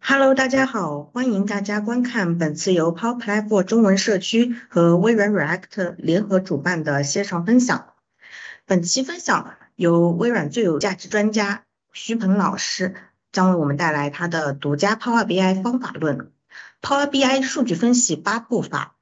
Hello，大家好，欢迎大家观看本次由 Power Platform 中文社区和微软 React 联合主办的线上分享。本期分享由微软最有价值专家徐鹏老师将为我们带来他的独家 Power BI 方法论，Power BI 数据分析八步法，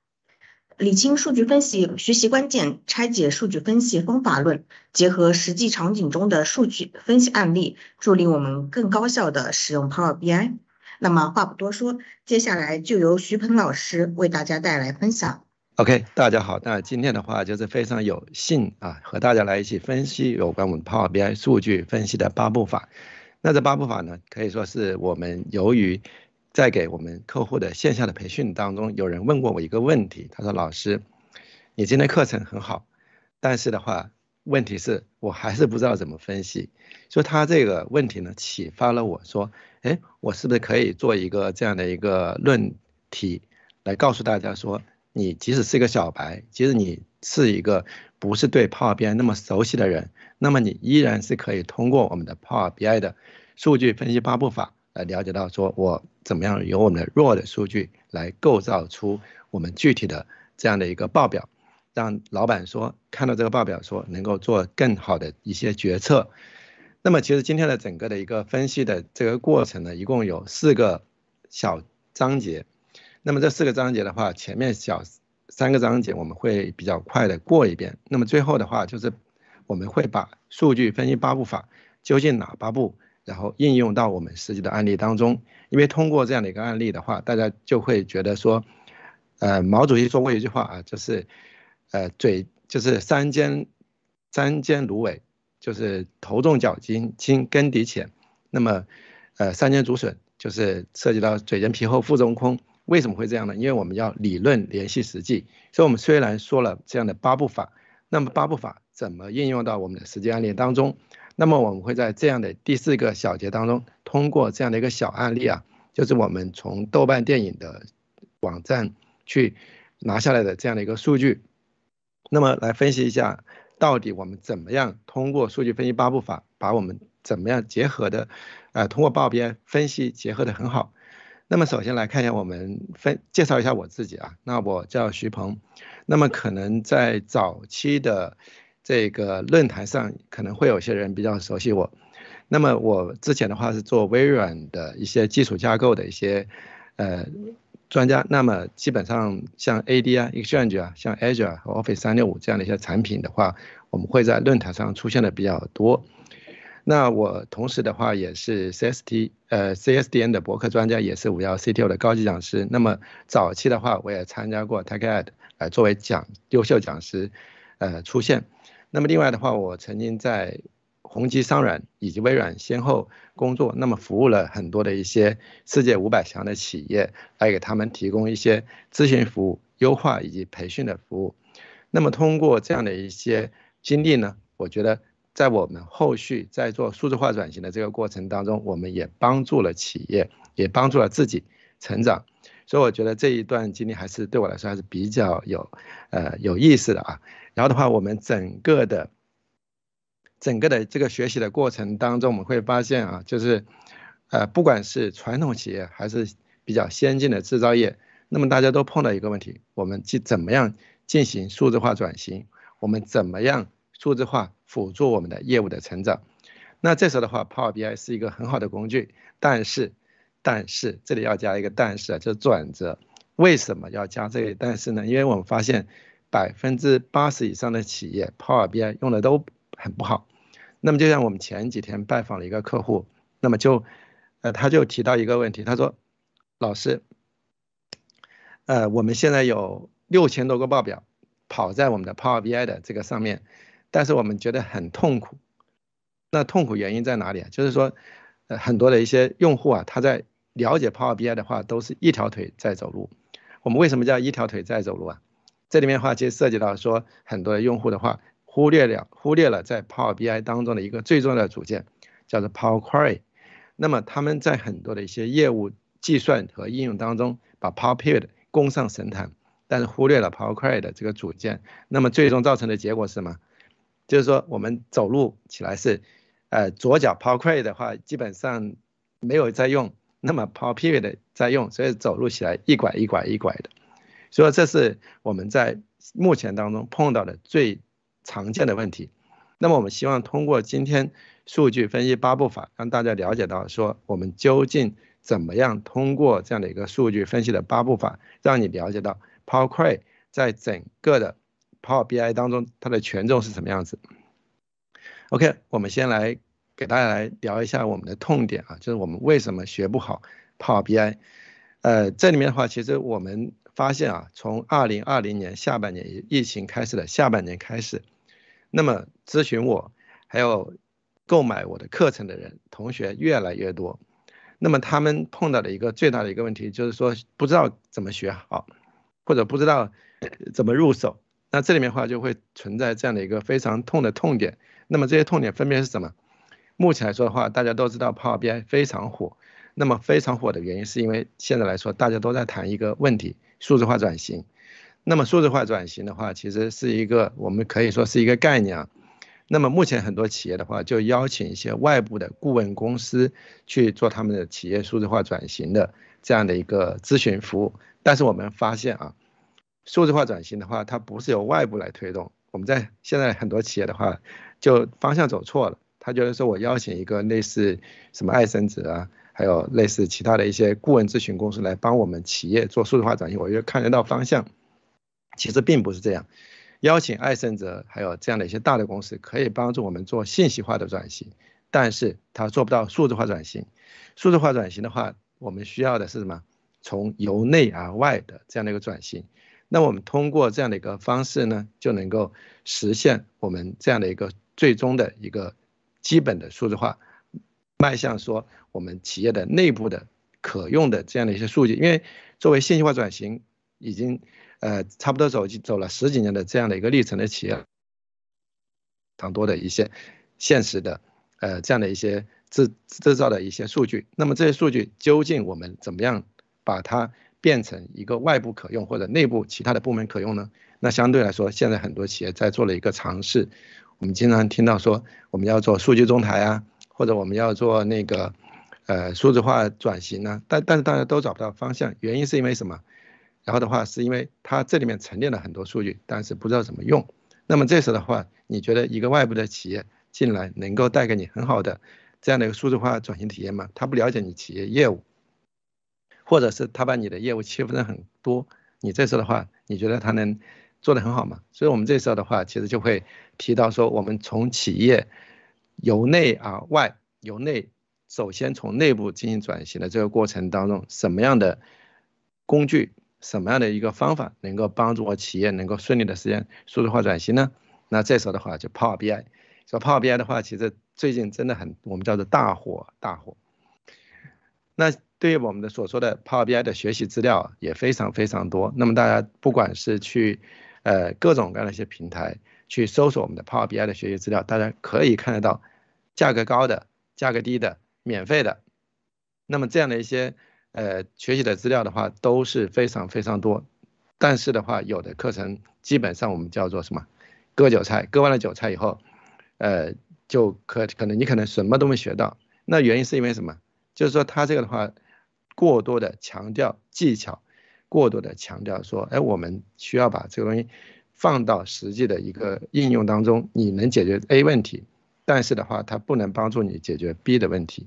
理清数据分析学习关键，拆解数据分析方法论，结合实际场景中的数据分析案例，助力我们更高效的使用 Power BI。那么话不多说，接下来就由徐鹏老师为大家带来分享。OK，大家好，那今天的话就是非常有幸啊，和大家来一起分析有关我们 Power BI 数据分析的八步法。那这八步法呢，可以说是我们由于在给我们客户的线下的培训当中，有人问过我一个问题，他说：“老师，你今天课程很好，但是的话，问题是我还是不知道怎么分析。”所以他这个问题呢，启发了我说。哎，我是不是可以做一个这样的一个论题，来告诉大家说，你即使是一个小白，即使你是一个不是对 Power BI 那么熟悉的人，那么你依然是可以通过我们的 Power BI 的数据分析八步法来了解到，说我怎么样由我们的弱的数据来构造出我们具体的这样的一个报表，让老板说看到这个报表说能够做更好的一些决策。那么其实今天的整个的一个分析的这个过程呢，一共有四个小章节。那么这四个章节的话，前面小三个章节我们会比较快的过一遍。那么最后的话就是我们会把数据分析八步法究竟哪八步，然后应用到我们实际的案例当中。因为通过这样的一个案例的话，大家就会觉得说，呃，毛主席说过一句话啊，就是呃嘴就是三间三间芦苇。就是头重脚轻，轻根底浅，那么，呃，三尖竹笋就是涉及到嘴尖皮厚腹中空，为什么会这样呢？因为我们要理论联系实际，所以，我们虽然说了这样的八步法，那么八步法怎么应用到我们的实际案例当中？那么，我们会在这样的第四个小节当中，通过这样的一个小案例啊，就是我们从豆瓣电影的网站去拿下来的这样的一个数据，那么来分析一下。到底我们怎么样通过数据分析八步法，把我们怎么样结合的，呃，通过报编分析结合的很好。那么首先来看一下我们分介绍一下我自己啊，那我叫徐鹏，那么可能在早期的这个论坛上，可能会有些人比较熟悉我。那么我之前的话是做微软的一些基础架构的一些，呃。专家，那么基本上像 A D 啊、Exchange 啊、像 Azure 和 Office 三六五这样的一些产品的话，我们会在论坛上出现的比较多。那我同时的话也是 C S T 呃 C S D N 的博客专家，也是五幺 C T O 的高级讲师。那么早期的话，我也参加过 Tech Ed 呃，作为讲优秀讲师，呃出现。那么另外的话，我曾经在宏基商软以及微软先后工作，那么服务了很多的一些世界五百强的企业，来给他们提供一些咨询服务、优化以及培训的服务。那么通过这样的一些经历呢，我觉得在我们后续在做数字化转型的这个过程当中，我们也帮助了企业，也帮助了自己成长。所以我觉得这一段经历还是对我来说还是比较有呃有意思的啊。然后的话，我们整个的。整个的这个学习的过程当中，我们会发现啊，就是，呃，不管是传统企业，还是比较先进的制造业，那么大家都碰到一个问题：我们去怎么样进行数字化转型？我们怎么样数字化辅助我们的业务的成长？那这时候的话，Power BI 是一个很好的工具，但是，但是这里要加一个但是啊，就是转折。为什么要加这个但是呢？因为我们发现，百分之八十以上的企业 Power BI 用的都。很不好，那么就像我们前几天拜访了一个客户，那么就，呃，他就提到一个问题，他说，老师，呃，我们现在有六千多个报表跑在我们的 Power BI 的这个上面，但是我们觉得很痛苦。那痛苦原因在哪里啊？就是说，呃，很多的一些用户啊，他在了解 Power BI 的话，都是一条腿在走路。我们为什么叫一条腿在走路啊？这里面的话，其实涉及到说很多的用户的话。忽略了忽略了在 Power BI 当中的一个最重要的组件，叫做 Power Query。那么他们在很多的一些业务计算和应用当中，把 Power Pivot 攻上神坛，但是忽略了 Power Query 的这个组件。那么最终造成的结果是什么？就是说我们走路起来是，呃，左脚 Power Query 的话基本上没有在用，那么 Power Pivot 的在用，所以走路起来一拐一拐一拐的。所以这是我们在目前当中碰到的最。常见的问题，那么我们希望通过今天数据分析八步法，让大家了解到说我们究竟怎么样通过这样的一个数据分析的八步法，让你了解到 Power Query 在整个的 Power BI 当中它的权重是什么样子。OK，我们先来给大家来聊一下我们的痛点啊，就是我们为什么学不好 Power BI。呃，这里面的话，其实我们发现啊，从二零二零年下半年疫情开始的下半年开始。那么咨询我，还有购买我的课程的人、同学越来越多。那么他们碰到的一个最大的一个问题就是说，不知道怎么学好，或者不知道怎么入手。那这里面的话就会存在这样的一个非常痛的痛点。那么这些痛点分别是什么？目前来说的话，大家都知道 PBI 非常火。那么非常火的原因是因为现在来说大家都在谈一个问题：数字化转型。那么数字化转型的话，其实是一个我们可以说是一个概念。那么目前很多企业的话，就邀请一些外部的顾问公司去做他们的企业数字化转型的这样的一个咨询服务。但是我们发现啊，数字化转型的话，它不是由外部来推动。我们在现在很多企业的话，就方向走错了。他觉得说我邀请一个类似什么爱生子啊，还有类似其他的一些顾问咨询公司来帮我们企业做数字化转型，我就看得到方向。其实并不是这样，邀请爱胜哲还有这样的一些大的公司可以帮助我们做信息化的转型，但是它做不到数字化转型。数字化转型的话，我们需要的是什么？从由内而外的这样的一个转型。那我们通过这样的一个方式呢，就能够实现我们这样的一个最终的一个基本的数字化，迈向说我们企业的内部的可用的这样的一些数据。因为作为信息化转型已经。呃，差不多走走了十几年的这样的一个历程的企业，很多的一些现实的，呃，这样的一些制制造的一些数据。那么这些数据究竟我们怎么样把它变成一个外部可用或者内部其他的部门可用呢？那相对来说，现在很多企业在做了一个尝试。我们经常听到说我们要做数据中台啊，或者我们要做那个呃数字化转型啊，但但是大家都找不到方向，原因是因为什么？然后的话，是因为它这里面沉淀了很多数据，但是不知道怎么用。那么这时候的话，你觉得一个外部的企业进来能够带给你很好的这样的一个数字化转型体验吗？他不了解你企业业务，或者是他把你的业务切分的很多，你这时候的话，你觉得他能做的很好吗？所以我们这时候的话，其实就会提到说，我们从企业由内而外，由内首先从内部进行转型的这个过程当中，什么样的工具？什么样的一个方法能够帮助我企业能够顺利的实现数字化转型呢？那再说的话，就 Power BI。说 Power BI 的话，其实最近真的很，我们叫做大火大火。那对于我们的所说的 Power BI 的学习资料也非常非常多。那么大家不管是去，呃各种各样的一些平台去搜索我们的 Power BI 的学习资料，大家可以看得到，价格高的、价格低的、免费的，那么这样的一些。呃，学习的资料的话都是非常非常多，但是的话，有的课程基本上我们叫做什么，割韭菜，割完了韭菜以后，呃，就可可能你可能什么都没学到。那原因是因为什么？就是说他这个的话，过多的强调技巧，过多的强调说，哎，我们需要把这个东西放到实际的一个应用当中，你能解决 A 问题，但是的话，它不能帮助你解决 B 的问题。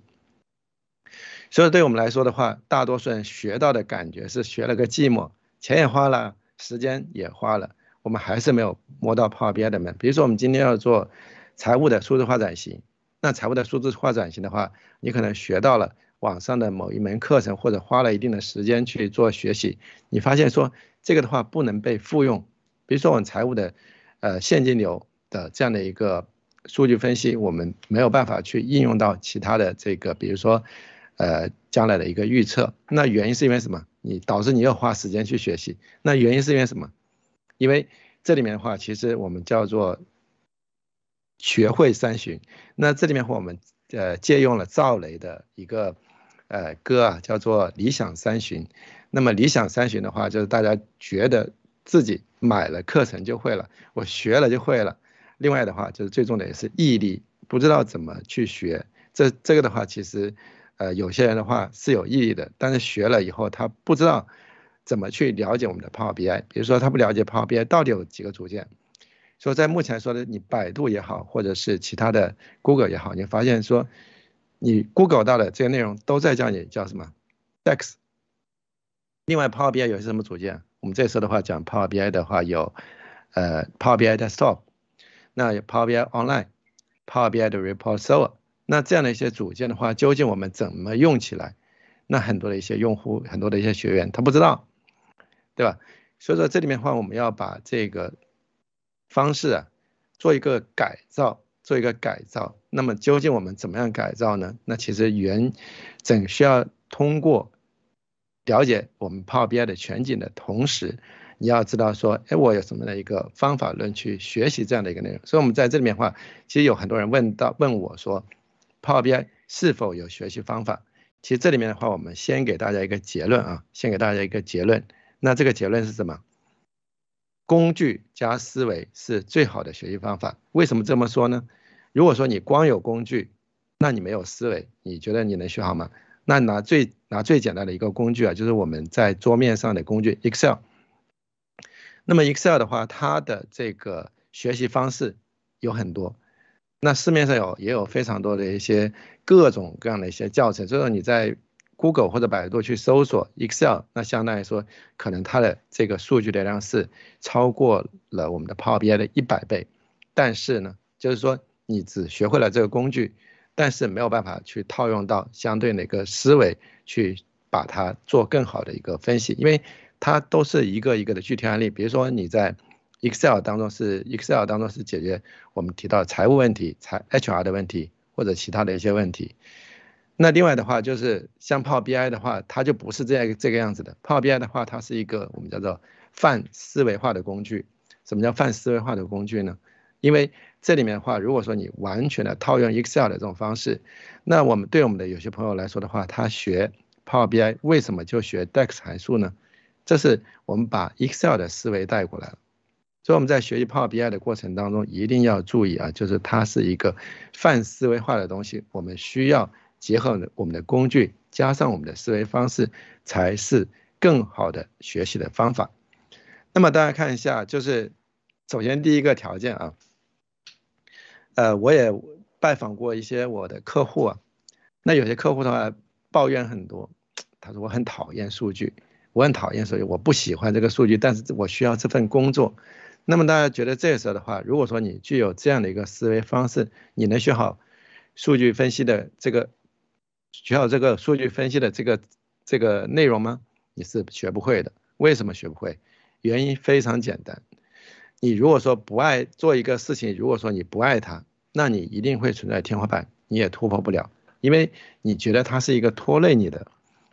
所以，对我们来说的话，大多数人学到的感觉是学了个寂寞，钱也花了，时间也花了，我们还是没有摸到泡边的门。比如说，我们今天要做财务的数字化转型，那财务的数字化转型的话，你可能学到了网上的某一门课程，或者花了一定的时间去做学习，你发现说这个的话不能被复用。比如说，我们财务的呃现金流的这样的一个数据分析，我们没有办法去应用到其他的这个，比如说。呃，将来的一个预测，那原因是因为什么？你导致你要花时间去学习，那原因是因为什么？因为这里面的话，其实我们叫做学会三巡。那这里面话，我们呃借用了赵雷的一个呃歌啊，叫做《理想三巡》。那么理想三巡的话，就是大家觉得自己买了课程就会了，我学了就会了。另外的话，就是最重点的也是毅力，不知道怎么去学。这这个的话，其实。呃，有些人的话是有意义的，但是学了以后他不知道怎么去了解我们的 Power BI。比如说，他不了解 Power BI 到底有几个组件。所以在目前说的，你百度也好，或者是其他的 Google 也好，你发现说你 Google 到的这些内容都在叫你叫什么？X d。另外，Power BI 有些什么组件？我们这次的话讲 Power BI 的话有呃 Power BI Desktop，那有 Power BI Online，Power BI 的 Report Server。那这样的一些组件的话，究竟我们怎么用起来？那很多的一些用户，很多的一些学员，他不知道，对吧？所以说这里面的话，我们要把这个方式啊做一个改造，做一个改造。那么究竟我们怎么样改造呢？那其实原整需要通过了解我们 Power BI 的全景的同时，你要知道说，哎，我有什么的一个方法论去学习这样的一个内容。所以我们在这里面的话，其实有很多人问到问我说。Power BI 是否有学习方法？其实这里面的话，我们先给大家一个结论啊，先给大家一个结论。那这个结论是什么？工具加思维是最好的学习方法。为什么这么说呢？如果说你光有工具，那你没有思维，你觉得你能学好吗？那拿最拿最简单的一个工具啊，就是我们在桌面上的工具 Excel。那么 Excel 的话，它的这个学习方式有很多。那市面上有也有非常多的一些各种各样的一些教程，所以说你在 Google 或者百度去搜索 Excel，那相当于说可能它的这个数据流量是超过了我们的 Power BI 的一百倍。但是呢，就是说你只学会了这个工具，但是没有办法去套用到相对哪个思维去把它做更好的一个分析，因为它都是一个一个的具体案例，比如说你在。Excel 当中是 Excel 当中是解决我们提到财务问题、财 HR 的问题或者其他的一些问题。那另外的话，就是像 Power BI 的话，它就不是这样这个样子的。Power BI 的话，它是一个我们叫做泛思维化的工具。什么叫泛思维化的工具呢？因为这里面的话，如果说你完全的套用 Excel 的这种方式，那我们对我们的有些朋友来说的话，他学 Power BI 为什么就学 DAX 函数呢？这是我们把 Excel 的思维带过来了。所以我们在学习 Power BI 的过程当中，一定要注意啊，就是它是一个泛思维化的东西，我们需要结合我们的工具，加上我们的思维方式，才是更好的学习的方法。那么大家看一下，就是首先第一个条件啊，呃，我也拜访过一些我的客户啊，那有些客户的话抱怨很多，他说我很讨厌数据，我很讨厌所以我不喜欢这个数据，但是我需要这份工作。那么大家觉得这个时候的话，如果说你具有这样的一个思维方式，你能学好数据分析的这个，学好这个数据分析的这个这个内容吗？你是学不会的。为什么学不会？原因非常简单，你如果说不爱做一个事情，如果说你不爱它，那你一定会存在天花板，你也突破不了。因为你觉得它是一个拖累你的，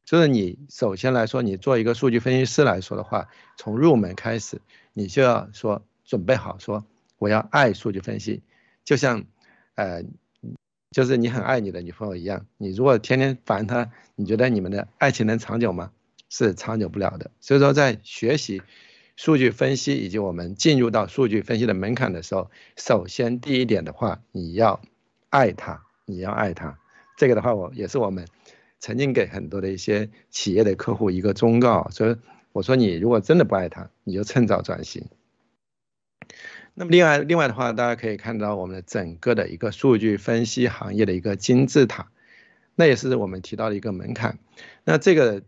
就是你首先来说，你做一个数据分析师来说的话，从入门开始。你就要说准备好，说我要爱数据分析，就像，呃，就是你很爱你的女朋友一样。你如果天天烦她，你觉得你们的爱情能长久吗？是长久不了的。所以说，在学习数据分析以及我们进入到数据分析的门槛的时候，首先第一点的话，你要爱她，你要爱她。这个的话，我也是我们曾经给很多的一些企业的客户一个忠告，所以。我说你如果真的不爱他，你就趁早转型。那么另外另外的话，大家可以看到我们的整个的一个数据分析行业的一个金字塔，那也是我们提到的一个门槛。那这个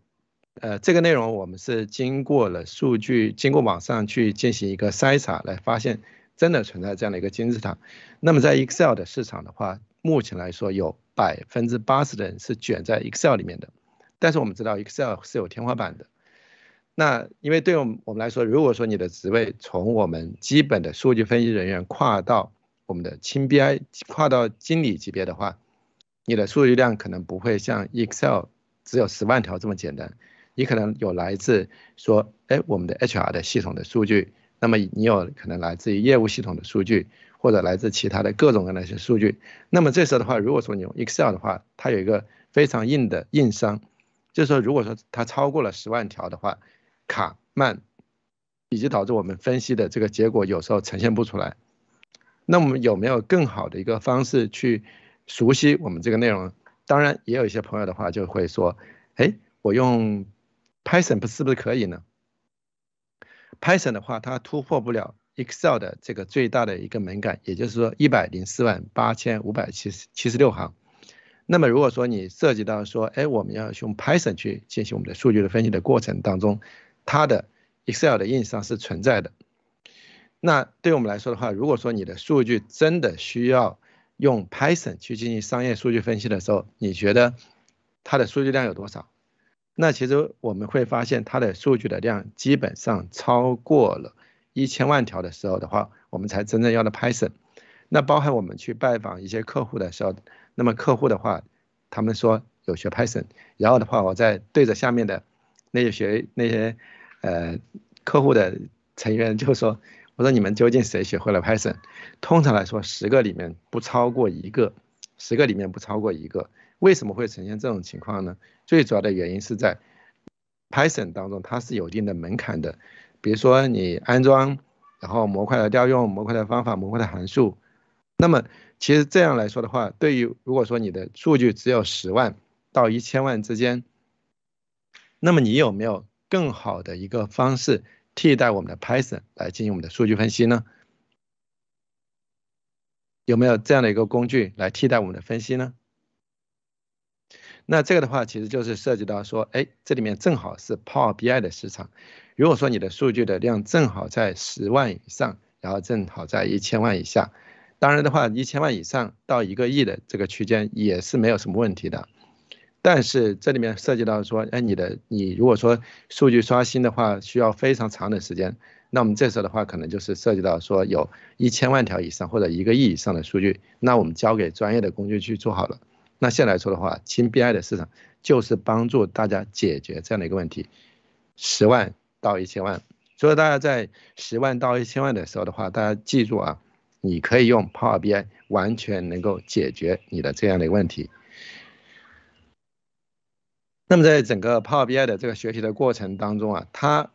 呃这个内容我们是经过了数据经过网上去进行一个筛查，来发现真的存在这样的一个金字塔。那么在 Excel 的市场的话，目前来说有百分之八十的人是卷在 Excel 里面的，但是我们知道 Excel 是有天花板的。那因为对我们我们来说，如果说你的职位从我们基本的数据分析人员跨到我们的轻 BI 跨到经理级别的话，你的数据量可能不会像 Excel 只有十万条这么简单，你可能有来自说哎我们的 HR 的系统的数据，那么你有可能来自于业务系统的数据，或者来自其他的各种各样的些数据。那么这时候的话，如果说你用 Excel 的话，它有一个非常硬的硬伤，就是说如果说它超过了十万条的话。卡慢，以及导致我们分析的这个结果有时候呈现不出来。那我们有没有更好的一个方式去熟悉我们这个内容？当然，也有一些朋友的话就会说：“哎，我用 Python 是不是可以呢？” Python 的话，它突破不了 Excel 的这个最大的一个门槛，也就是说，一百零四万八千五百七十七十六行。那么，如果说你涉及到说：“哎，我们要用 Python 去进行我们的数据的分析的过程当中，它的 Excel 的印象是存在的。那对我们来说的话，如果说你的数据真的需要用 Python 去进行商业数据分析的时候，你觉得它的数据量有多少？那其实我们会发现，它的数据的量基本上超过了一千万条的时候的话，我们才真正要的 Python。那包含我们去拜访一些客户的时候，那么客户的话，他们说有学 Python，然后的话，我在对着下面的那些学那些。呃，客户的成员就说：“ 我说你们究竟谁学会了 Python？通常来说，十个里面不超过一个，十个里面不超过一个。为什么会呈现这种情况呢？最主要的原因是在 Python 当中，它是有一定的门槛的。比如说你安装，然后模块的调用、模块的方法、模块的函数。那么其实这样来说的话，对于如果说你的数据只有十万到一千万之间，那么你有没有？”更好的一个方式替代我们的 Python 来进行我们的数据分析呢？有没有这样的一个工具来替代我们的分析呢？那这个的话，其实就是涉及到说，哎，这里面正好是 Power BI 的市场。如果说你的数据的量正好在十万以上，然后正好在一千万以下，当然的话，一千万以上到一个亿的这个区间也是没有什么问题的。但是这里面涉及到说，哎，你的你如果说数据刷新的话，需要非常长的时间。那我们这时候的话，可能就是涉及到说有一千万条以上或者一个亿以上的数据，那我们交给专业的工具去做好了。那现在来说的话，轻 BI 的市场就是帮助大家解决这样的一个问题，十万到一千万。所以大家在十万到一千万的时候的话，大家记住啊，你可以用 Power BI 完全能够解决你的这样的一个问题。那么，在整个 Power BI 的这个学习的过程当中啊，它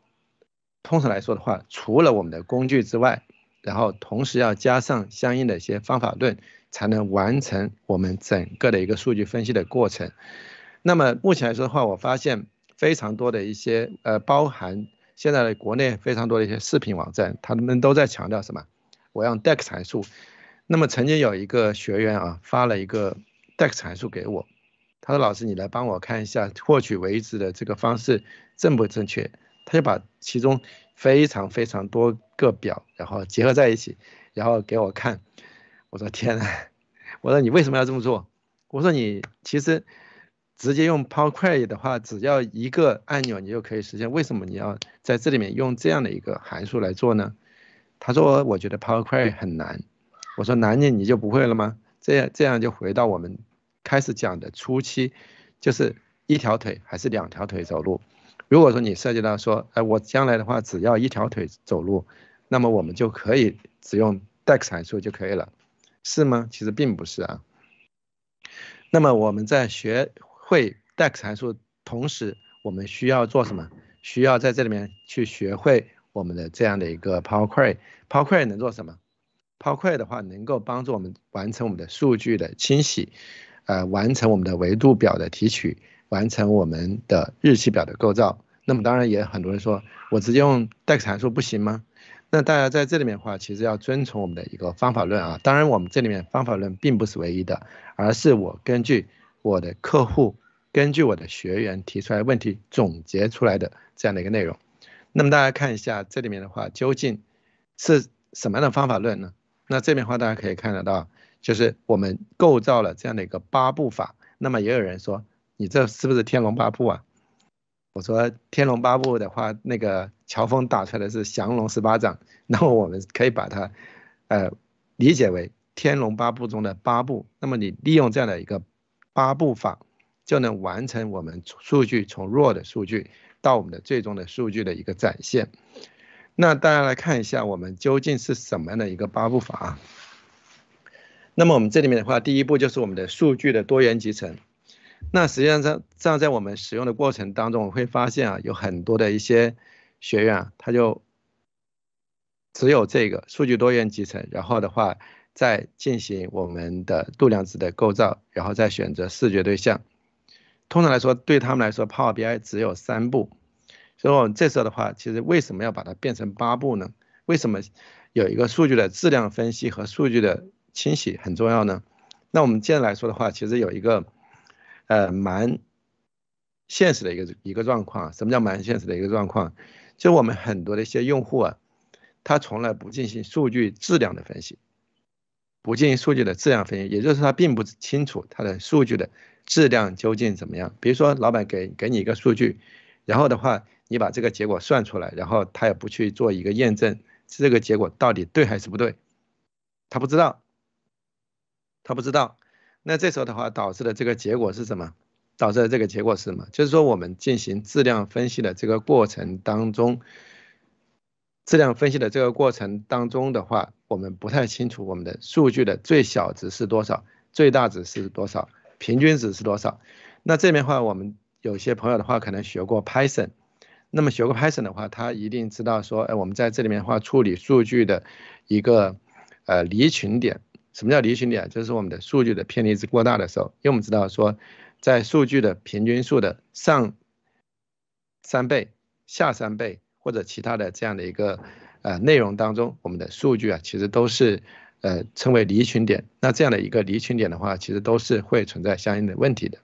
通常来说的话，除了我们的工具之外，然后同时要加上相应的一些方法论，才能完成我们整个的一个数据分析的过程。那么目前来说的话，我发现非常多的一些呃，包含现在的国内非常多的一些视频网站，他们都在强调什么？我用 d c x 函数。那么曾经有一个学员啊，发了一个 d c x 函数给我。他说：“老师，你来帮我看一下获取为止的这个方式正不正确？”他就把其中非常非常多个表然后结合在一起，然后给我看。我说：“天呐，我说：“你为什么要这么做？”我说：“你其实直接用 Power Query 的话，只要一个按钮你就可以实现。为什么你要在这里面用这样的一个函数来做呢？”他说：“我觉得 Power Query 很难。”我说：“难你你就不会了吗？”这样这样就回到我们。开始讲的初期，就是一条腿还是两条腿走路。如果说你涉及到说，哎，我将来的话只要一条腿走路，那么我们就可以只用 dex 函数就可以了，是吗？其实并不是啊。那么我们在学会 dex 函数同时，我们需要做什么？需要在这里面去学会我们的这样的一个 power query。power query 能做什么？power query 的话能够帮助我们完成我们的数据的清洗。呃，完成我们的维度表的提取，完成我们的日期表的构造。那么当然也很多人说，我直接用 d e x 函数不行吗？那大家在这里面的话，其实要遵从我们的一个方法论啊。当然，我们这里面方法论并不是唯一的，而是我根据我的客户，根据我的学员提出来问题总结出来的这样的一个内容。那么大家看一下这里面的话，究竟是什么样的方法论呢？那这边的话大家可以看得到。就是我们构造了这样的一个八步法，那么也有人说你这是不是天龙八部啊？我说天龙八部的话，那个乔峰打出来的是降龙十八掌，那么我们可以把它呃理解为天龙八部中的八步，那么你利用这样的一个八步法就能完成我们数据从弱的数据到我们的最终的数据的一个展现。那大家来看一下我们究竟是什么样的一个八步法啊？那么我们这里面的话，第一步就是我们的数据的多元集成。那实际上上这样在我们使用的过程当中，我会发现啊，有很多的一些学院啊，他就只有这个数据多元集成，然后的话再进行我们的度量值的构造，然后再选择视觉对象。通常来说，对他们来说，Power BI 只有三步。所以，我们这时候的话，其实为什么要把它变成八步呢？为什么有一个数据的质量分析和数据的？清洗很重要呢，那我们接下来说的话，其实有一个，呃，蛮现实的一个一个状况。什么叫蛮现实的一个状况？就我们很多的一些用户啊，他从来不进行数据质量的分析，不进行数据的质量分析，也就是他并不清楚他的数据的质量究竟怎么样。比如说，老板给给你一个数据，然后的话，你把这个结果算出来，然后他也不去做一个验证，这个结果到底对还是不对，他不知道。他不知道，那这时候的话导致的这个结果是什么？导致的这个结果是什么？就是说我们进行质量分析的这个过程当中，质量分析的这个过程当中的话，我们不太清楚我们的数据的最小值是多少，最大值是多少，平均值是多少。那这边的话，我们有些朋友的话可能学过 Python，那么学过 Python 的话，他一定知道说，哎，我们在这里面的话处理数据的一个呃离群点。什么叫离群点？就是我们的数据的偏离值过大的时候，因为我们知道说，在数据的平均数的上三倍、下三倍或者其他的这样的一个呃内容当中，我们的数据啊其实都是呃称为离群点。那这样的一个离群点的话，其实都是会存在相应的问题的。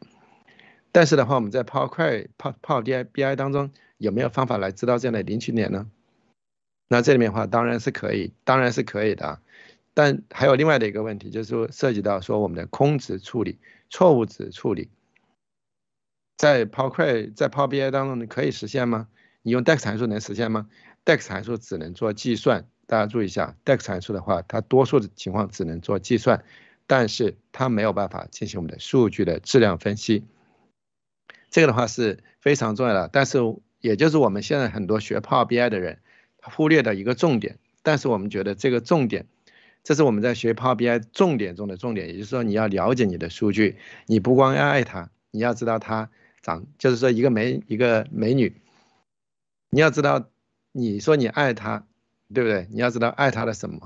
但是的话，我们在 Power DIBI 当中有没有方法来知道这样的离群点呢？那这里面的话，当然是可以，当然是可以的。但还有另外的一个问题，就是涉及到说我们的空值处理、错误值处理，在 Power Query 在 Power BI 当中，你可以实现吗？你用 d e x 函数能实现吗 d e x 函数只能做计算，大家注意一下 d e x 函数的话，它多数的情况只能做计算，但是它没有办法进行我们的数据的质量分析。这个的话是非常重要的，但是也就是我们现在很多学 Power BI 的人忽略的一个重点。但是我们觉得这个重点。这是我们在学 Power BI 重点中的重点，也就是说，你要了解你的数据，你不光要爱它，你要知道它长，就是说一个美一个美女，你要知道，你说你爱她，对不对？你要知道爱她的什么，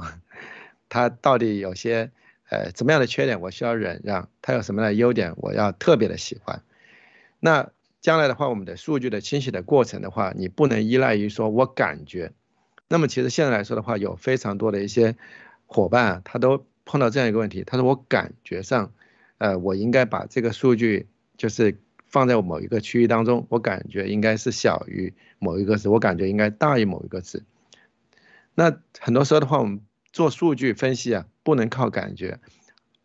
她到底有些呃怎么样的缺点，我需要忍让；她有什么样的优点，我要特别的喜欢。那将来的话，我们的数据的清洗的过程的话，你不能依赖于说我感觉。那么其实现在来说的话，有非常多的一些。伙伴，他都碰到这样一个问题，他说我感觉上，呃，我应该把这个数据就是放在某一个区域当中，我感觉应该是小于某一个值，我感觉应该大于某一个值。那很多时候的话，我们做数据分析啊，不能靠感觉，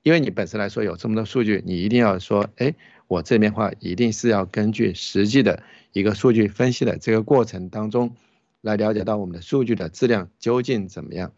因为你本身来说有这么多数据，你一定要说，哎，我这边话一定是要根据实际的一个数据分析的这个过程当中，来了解到我们的数据的质量究竟怎么样。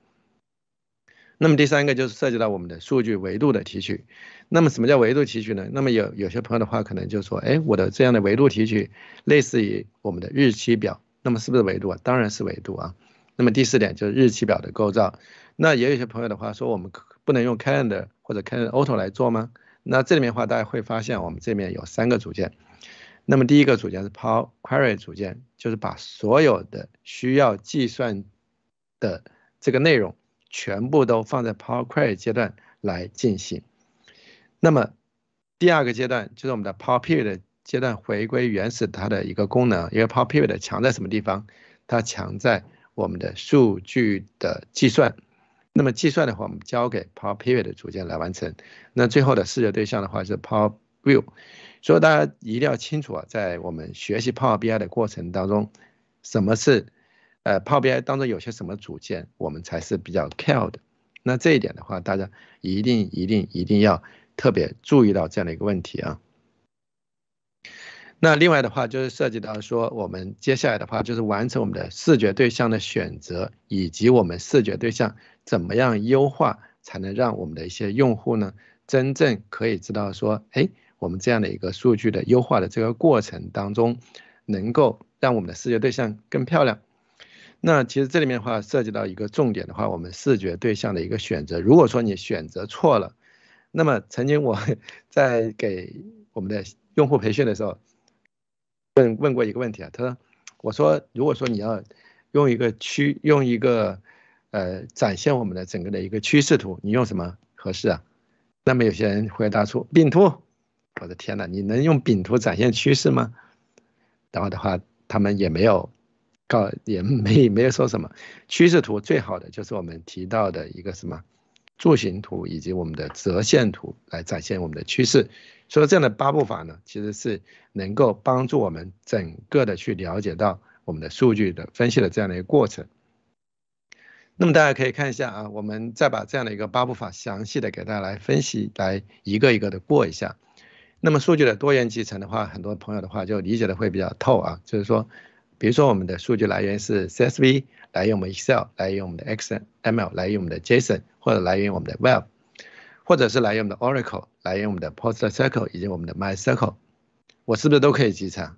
那么第三个就是涉及到我们的数据维度的提取，那么什么叫维度提取呢？那么有有些朋友的话可能就说，哎，我的这样的维度提取类似于我们的日期表，那么是不是维度啊？当然是维度啊。那么第四点就是日期表的构造，那也有些朋友的话说我们不能用 calendar 或者 calendar auto 来做吗？那这里面的话大家会发现我们这边有三个组件，那么第一个组件是 Power Query 组件，就是把所有的需要计算的这个内容。全部都放在 Power Query 阶段来进行。那么第二个阶段就是我们的 Power Pivot 阶段回归原始它的一个功能。因为 Power Pivot 强在什么地方？它强在我们的数据的计算。那么计算的话，我们交给 Power Pivot 组件来完成。那最后的视觉对象的话是 Power View。所以大家一定要清楚啊，在我们学习 Power BI 的过程当中，什么是？呃，P O I 当中有些什么组件，我们才是比较 care 的。那这一点的话，大家一定、一定、一定要特别注意到这样的一个问题啊。那另外的话，就是涉及到说，我们接下来的话，就是完成我们的视觉对象的选择，以及我们视觉对象怎么样优化，才能让我们的一些用户呢，真正可以知道说，哎，我们这样的一个数据的优化的这个过程当中，能够让我们的视觉对象更漂亮。那其实这里面的话涉及到一个重点的话，我们视觉对象的一个选择。如果说你选择错了，那么曾经我 在给我们的用户培训的时候，问问过一个问题啊，他说，我说，如果说你要用一个区用一个呃展现我们的整个的一个趋势图，你用什么合适啊？那么有些人回答出饼图，我的天呐，你能用饼图展现趋势吗？然后的话，他们也没有。告也没没有说什么，趋势图最好的就是我们提到的一个什么柱形图以及我们的折线图来展现我们的趋势，所以这样的八步法呢，其实是能够帮助我们整个的去了解到我们的数据的分析的这样的一个过程。那么大家可以看一下啊，我们再把这样的一个八步法详细的给大家来分析，来一个一个的过一下。那么数据的多元集成的话，很多朋友的话就理解的会比较透啊，就是说。比如说，我们的数据来源是 CSV，来源我们 Excel，来源我们的 x ML，来源我们的 JSON，或者来源我们的 Web，或者是来源我们的 Oracle，来源我们的 PostgreSQL 以及我们的 MySQL，我是不是都可以集成？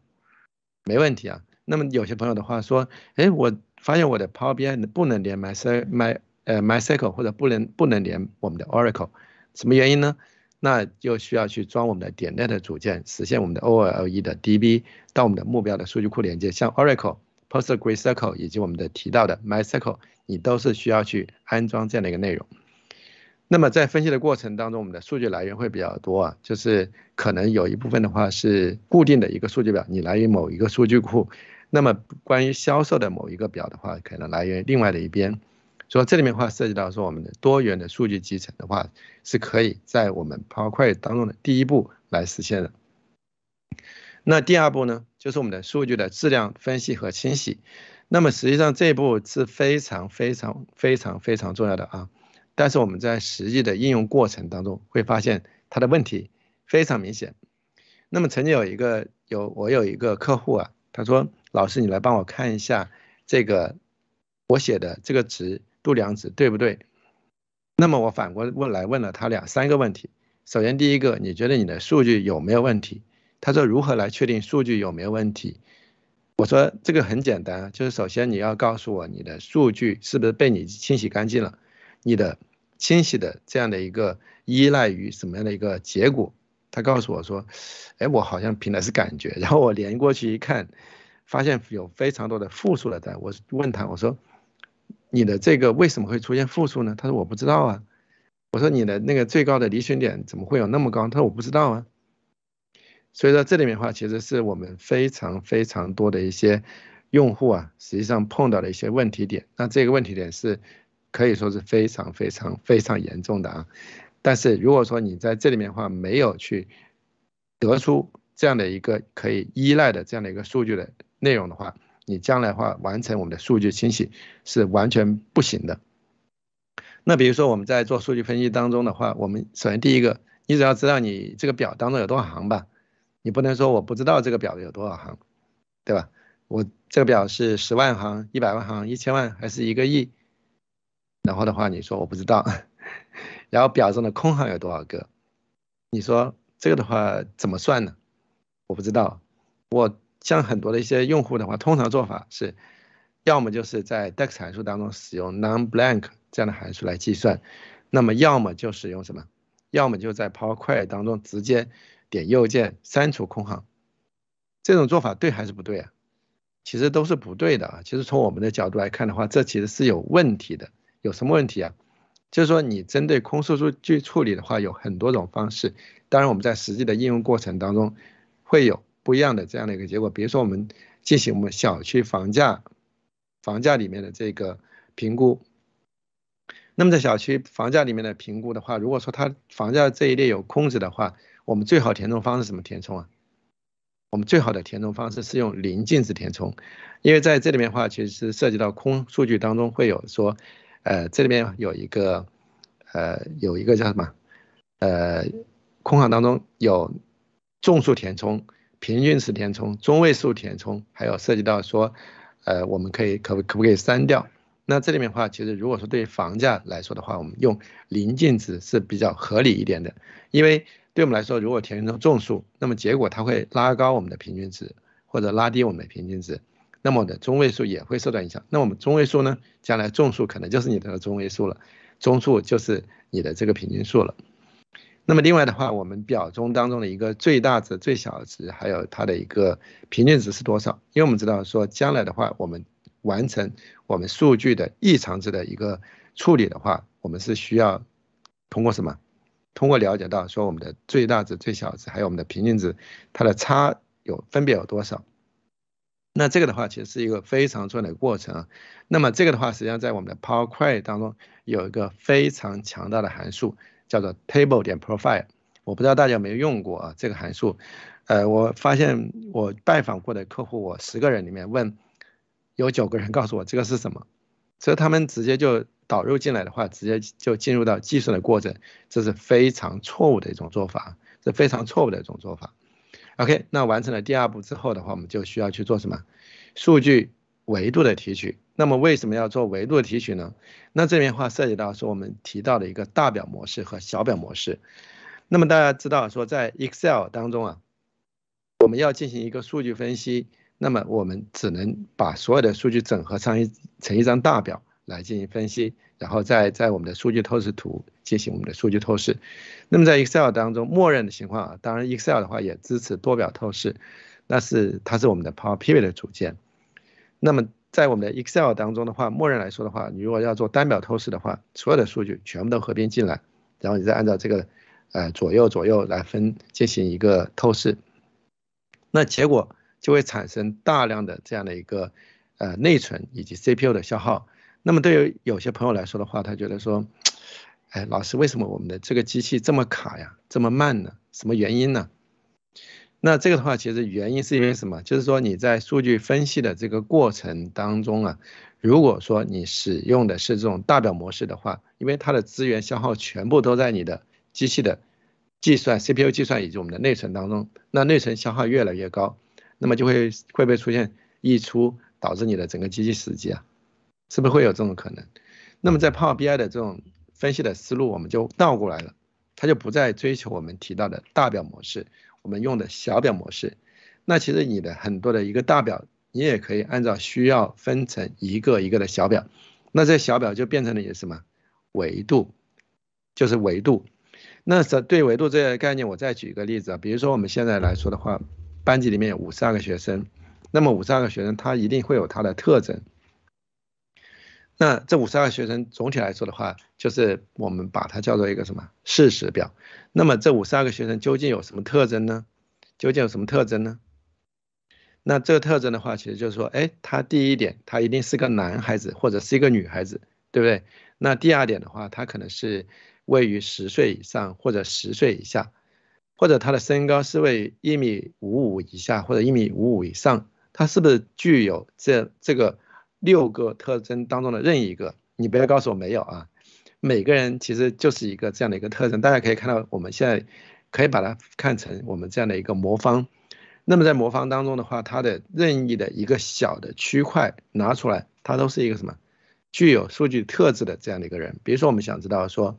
没问题啊。那么有些朋友的话说，哎，我发现我的 Power BI 不能连 My Cir My 呃 MySQL 或者不能不能连我们的 Oracle，什么原因呢？那就需要去装我们的点 net 的组件，实现我们的 O L E 的 D B 到我们的目标的数据库连接，像 Oracle、PostgreSQL 以及我们的提到的 My SQL，你都是需要去安装这样的一个内容。那么在分析的过程当中，我们的数据来源会比较多，啊，就是可能有一部分的话是固定的一个数据表，你来源于某一个数据库，那么关于销售的某一个表的话，可能来源于另外的一边。所以这里面的话涉及到说我们的多元的数据集成的话，是可以在我们 Power Query 当中的第一步来实现的。那第二步呢，就是我们的数据的质量分析和清洗。那么实际上这一步是非常非常非常非常重要的啊。但是我们在实际的应用过程当中会发现它的问题非常明显。那么曾经有一个有我有一个客户啊，他说：“老师，你来帮我看一下这个我写的这个值。”度量子对不对？那么我反过问来问了他两三个问题。首先第一个，你觉得你的数据有没有问题？他说如何来确定数据有没有问题？我说这个很简单，就是首先你要告诉我你的数据是不是被你清洗干净了，你的清洗的这样的一个依赖于什么样的一个结果？他告诉我说，哎，我好像凭的是感觉。然后我连过去一看，发现有非常多的负数了单。我问他，我说。你的这个为什么会出现负数呢？他说我不知道啊。我说你的那个最高的离群点怎么会有那么高？他说我不知道啊。所以说这里面的话，其实是我们非常非常多的一些用户啊，实际上碰到的一些问题点。那这个问题点是可以说是非常非常非常严重的啊。但是如果说你在这里面的话，没有去得出这样的一个可以依赖的这样的一个数据的内容的话，你将来话完成我们的数据清洗是完全不行的。那比如说我们在做数据分析当中的话，我们首先第一个，你只要知道你这个表当中有多少行吧，你不能说我不知道这个表有多少行，对吧？我这个表是十万行、一百万行、一千万还是一个亿？然后的话，你说我不知道，然后表中的空行有多少个？你说这个的话怎么算呢？我不知道，我。像很多的一些用户的话，通常做法是，要么就是在 DEX 函数当中使用 non blank 这样的函数来计算，那么要么就使用什么，要么就在 Power Query 当中直接点右键删除空行，这种做法对还是不对啊？其实都是不对的啊。其实从我们的角度来看的话，这其实是有问题的。有什么问题啊？就是说你针对空数据去处理的话，有很多种方式。当然我们在实际的应用过程当中会有。不一样的这样的一个结果，比如说我们进行我们小区房价房价里面的这个评估，那么在小区房价里面的评估的话，如果说它房价这一列有空子的话，我们最好填充方式怎么填充啊？我们最好的填充方式是用零净值填充，因为在这里面的话，其实是涉及到空数据当中会有说，呃，这里面有一个呃有一个叫什么呃空行当中有众数填充。平均值填充、中位数填充，还有涉及到说，呃，我们可以可可不可以删掉？那这里面的话，其实如果说对于房价来说的话，我们用临近值是比较合理一点的，因为对我们来说，如果填充众数，那么结果它会拉高我们的平均值，或者拉低我们的平均值，那么我的中位数也会受到影响。那我们中位数呢，将来众数可能就是你的中位数了，中数就是你的这个平均数了。那么另外的话，我们表中当中的一个最大值、最小值，还有它的一个平均值是多少？因为我们知道说，将来的话，我们完成我们数据的异常值的一个处理的话，我们是需要通过什么？通过了解到说，我们的最大值、最小值，还有我们的平均值，它的差有分别有多少？那这个的话，其实是一个非常重要的过程。那么这个的话，实际上在我们的 Power Query 当中有一个非常强大的函数。叫做 table 点 profile，我不知道大家有没有用过啊这个函数，呃，我发现我拜访过的客户，我十个人里面问，有九个人告诉我这个是什么，所以他们直接就导入进来的话，直接就进入到计算的过程，这是非常错误的一种做法，这非常错误的一种做法。OK，那完成了第二步之后的话，我们就需要去做什么？数据。维度的提取，那么为什么要做维度的提取呢？那这边话涉及到说我们提到的一个大表模式和小表模式。那么大家知道说在 Excel 当中啊，我们要进行一个数据分析，那么我们只能把所有的数据整合上一成一张大表来进行分析，然后再在我们的数据透视图进行我们的数据透视。那么在 Excel 当中，默认的情况啊，当然 Excel 的话也支持多表透视，那是它是我们的 Power Pivot 的组件。那么在我们的 Excel 当中的话，默认来说的话，你如果要做单表透视的话，所有的数据全部都合并进来，然后你再按照这个，呃左右左右来分进行一个透视，那结果就会产生大量的这样的一个呃内存以及 CPU 的消耗。那么对于有些朋友来说的话，他觉得说，哎老师为什么我们的这个机器这么卡呀，这么慢呢？什么原因呢？那这个的话，其实原因是因为什么？就是说你在数据分析的这个过程当中啊，如果说你使用的是这种大表模式的话，因为它的资源消耗全部都在你的机器的计算 CPU 计算以及我们的内存当中，那内存消耗越来越高，那么就会会不会出现溢出，导致你的整个机器死机啊？是不是会有这种可能？那么在 Power BI 的这种分析的思路，我们就倒过来了，它就不再追求我们提到的大表模式。我们用的小表模式，那其实你的很多的一个大表，你也可以按照需要分成一个一个的小表，那这小表就变成了一个什么维度？就是维度。那这对维度这个概念，我再举一个例子啊，比如说我们现在来说的话，班级里面有五十二个学生，那么五十二个学生他一定会有他的特征。那这五十二个学生总体来说的话，就是我们把它叫做一个什么事实表。那么这五十二个学生究竟有什么特征呢？究竟有什么特征呢？那这个特征的话，其实就是说，哎，他第一点，他一定是个男孩子或者是一个女孩子，对不对？那第二点的话，他可能是位于十岁以上或者十岁以下，或者他的身高是位于一米五五以下或者一米五五以上，他是不是具有这这个？六个特征当中的任意一个，你不要告诉我没有啊！每个人其实就是一个这样的一个特征。大家可以看到，我们现在可以把它看成我们这样的一个魔方。那么在魔方当中的话，它的任意的一个小的区块拿出来，它都是一个什么？具有数据特质的这样的一个人。比如说，我们想知道说，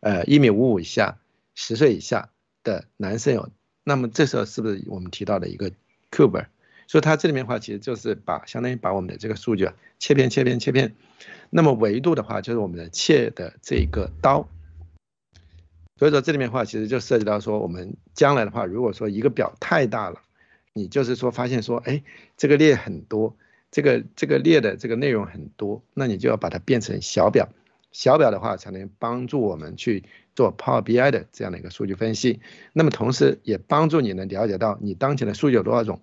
呃，一米五五以下、十岁以下的男生有，那么这时候是不是我们提到的一个 cube？所以它这里面的话，其实就是把相当于把我们的这个数据啊切片、切片、切片。那么维度的话，就是我们的切的这个刀。所以说这里面的话，其实就涉及到说，我们将来的话，如果说一个表太大了，你就是说发现说，哎，这个列很多，这个这个列的这个内容很多，那你就要把它变成小表。小表的话，才能帮助我们去做 Power BI 的这样的一个数据分析。那么同时也帮助你能了解到你当前的数据有多少种。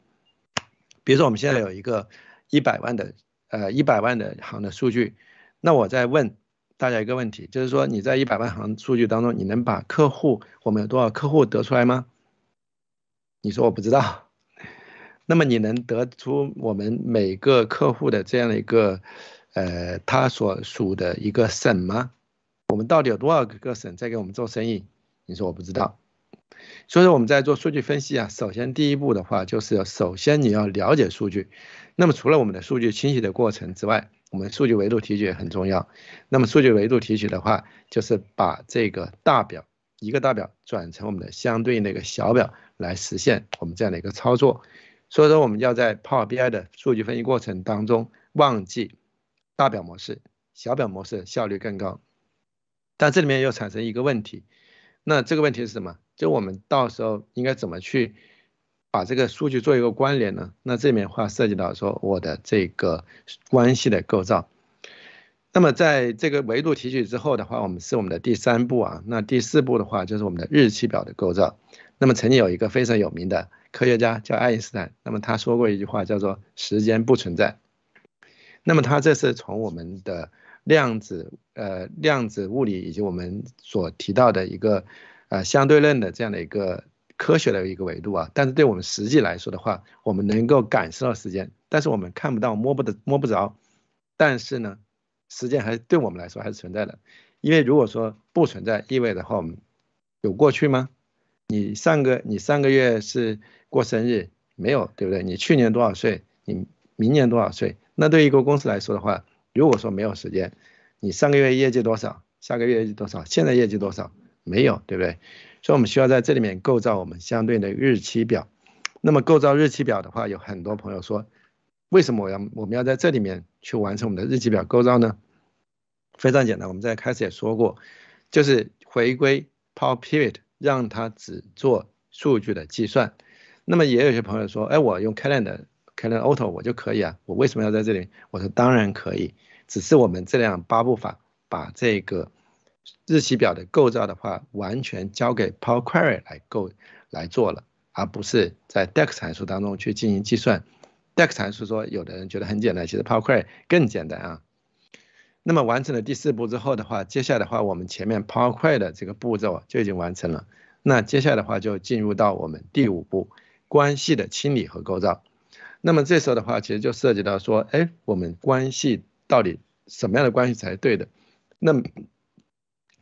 比如说我们现在有一个一百万的呃一百万的行的数据，那我再问大家一个问题，就是说你在一百万行数据当中，你能把客户我们有多少客户得出来吗？你说我不知道。那么你能得出我们每个客户的这样的一个呃他所属的一个省吗？我们到底有多少个省在给我们做生意？你说我不知道。所以说我们在做数据分析啊，首先第一步的话，就是要首先你要了解数据。那么除了我们的数据清洗的过程之外，我们数据维度提取也很重要。那么数据维度提取的话，就是把这个大表一个大表转成我们的相对应的一个小表来实现我们这样的一个操作。所以说我们要在 Power BI 的数据分析过程当中，忘记大表模式，小表模式效率更高。但这里面又产生一个问题。那这个问题是什么？就我们到时候应该怎么去把这个数据做一个关联呢？那这里面话涉及到说我的这个关系的构造。那么在这个维度提取之后的话，我们是我们的第三步啊。那第四步的话就是我们的日期表的构造。那么曾经有一个非常有名的科学家叫爱因斯坦，那么他说过一句话叫做“时间不存在”。那么他这是从我们的。量子呃，量子物理以及我们所提到的一个呃相对论的这样的一个科学的一个维度啊，但是对我们实际来说的话，我们能够感受到时间，但是我们看不到、摸不得、摸不着，但是呢，时间还对我们来说还是存在的。因为如果说不存在意味的话，我们有过去吗？你上个你上个月是过生日没有？对不对？你去年多少岁？你明年多少岁？那对一个公司来说的话。如果说没有时间，你上个月业绩多少？下个月业绩多少？现在业绩多少？没有，对不对？所以我们需要在这里面构造我们相对的日期表。那么构造日期表的话，有很多朋友说，为什么我要我们要在这里面去完成我们的日期表构造呢？非常简单，我们在开始也说过，就是回归 power period，让它只做数据的计算。那么也有些朋友说，哎，我用 calendar。开个 auto 我就可以啊，我为什么要在这里？我说当然可以，只是我们这辆八步法把这个日期表的构造的话，完全交给 power query 来构来做了，而不是在 d e x 函数当中去进行计算。d e x 函数说有的人觉得很简单，其实 power query 更简单啊。那么完成了第四步之后的话，接下来的话我们前面 power query 的这个步骤就已经完成了，那接下来的话就进入到我们第五步关系的清理和构造。那么这时候的话，其实就涉及到说，哎，我们关系到底什么样的关系才对的？那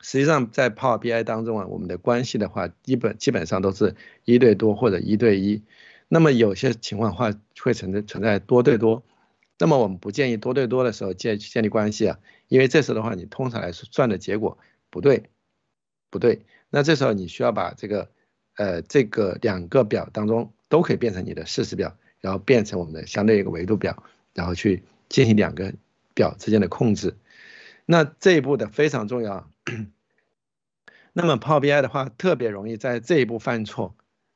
实际上在 Power BI 当中啊，我们的关系的话，基本基本上都是一对多或者一对一。那么有些情况话会存在存在多对多。那么我们不建议多对多的时候建建立关系啊，因为这时候的话，你通常来说算的结果不对，不对。那这时候你需要把这个，呃，这个两个表当中都可以变成你的事实表。然后变成我们的相对一个维度表，然后去进行两个表之间的控制。那这一步的非常重要。那么 Power BI 的话特别容易在这一步犯错，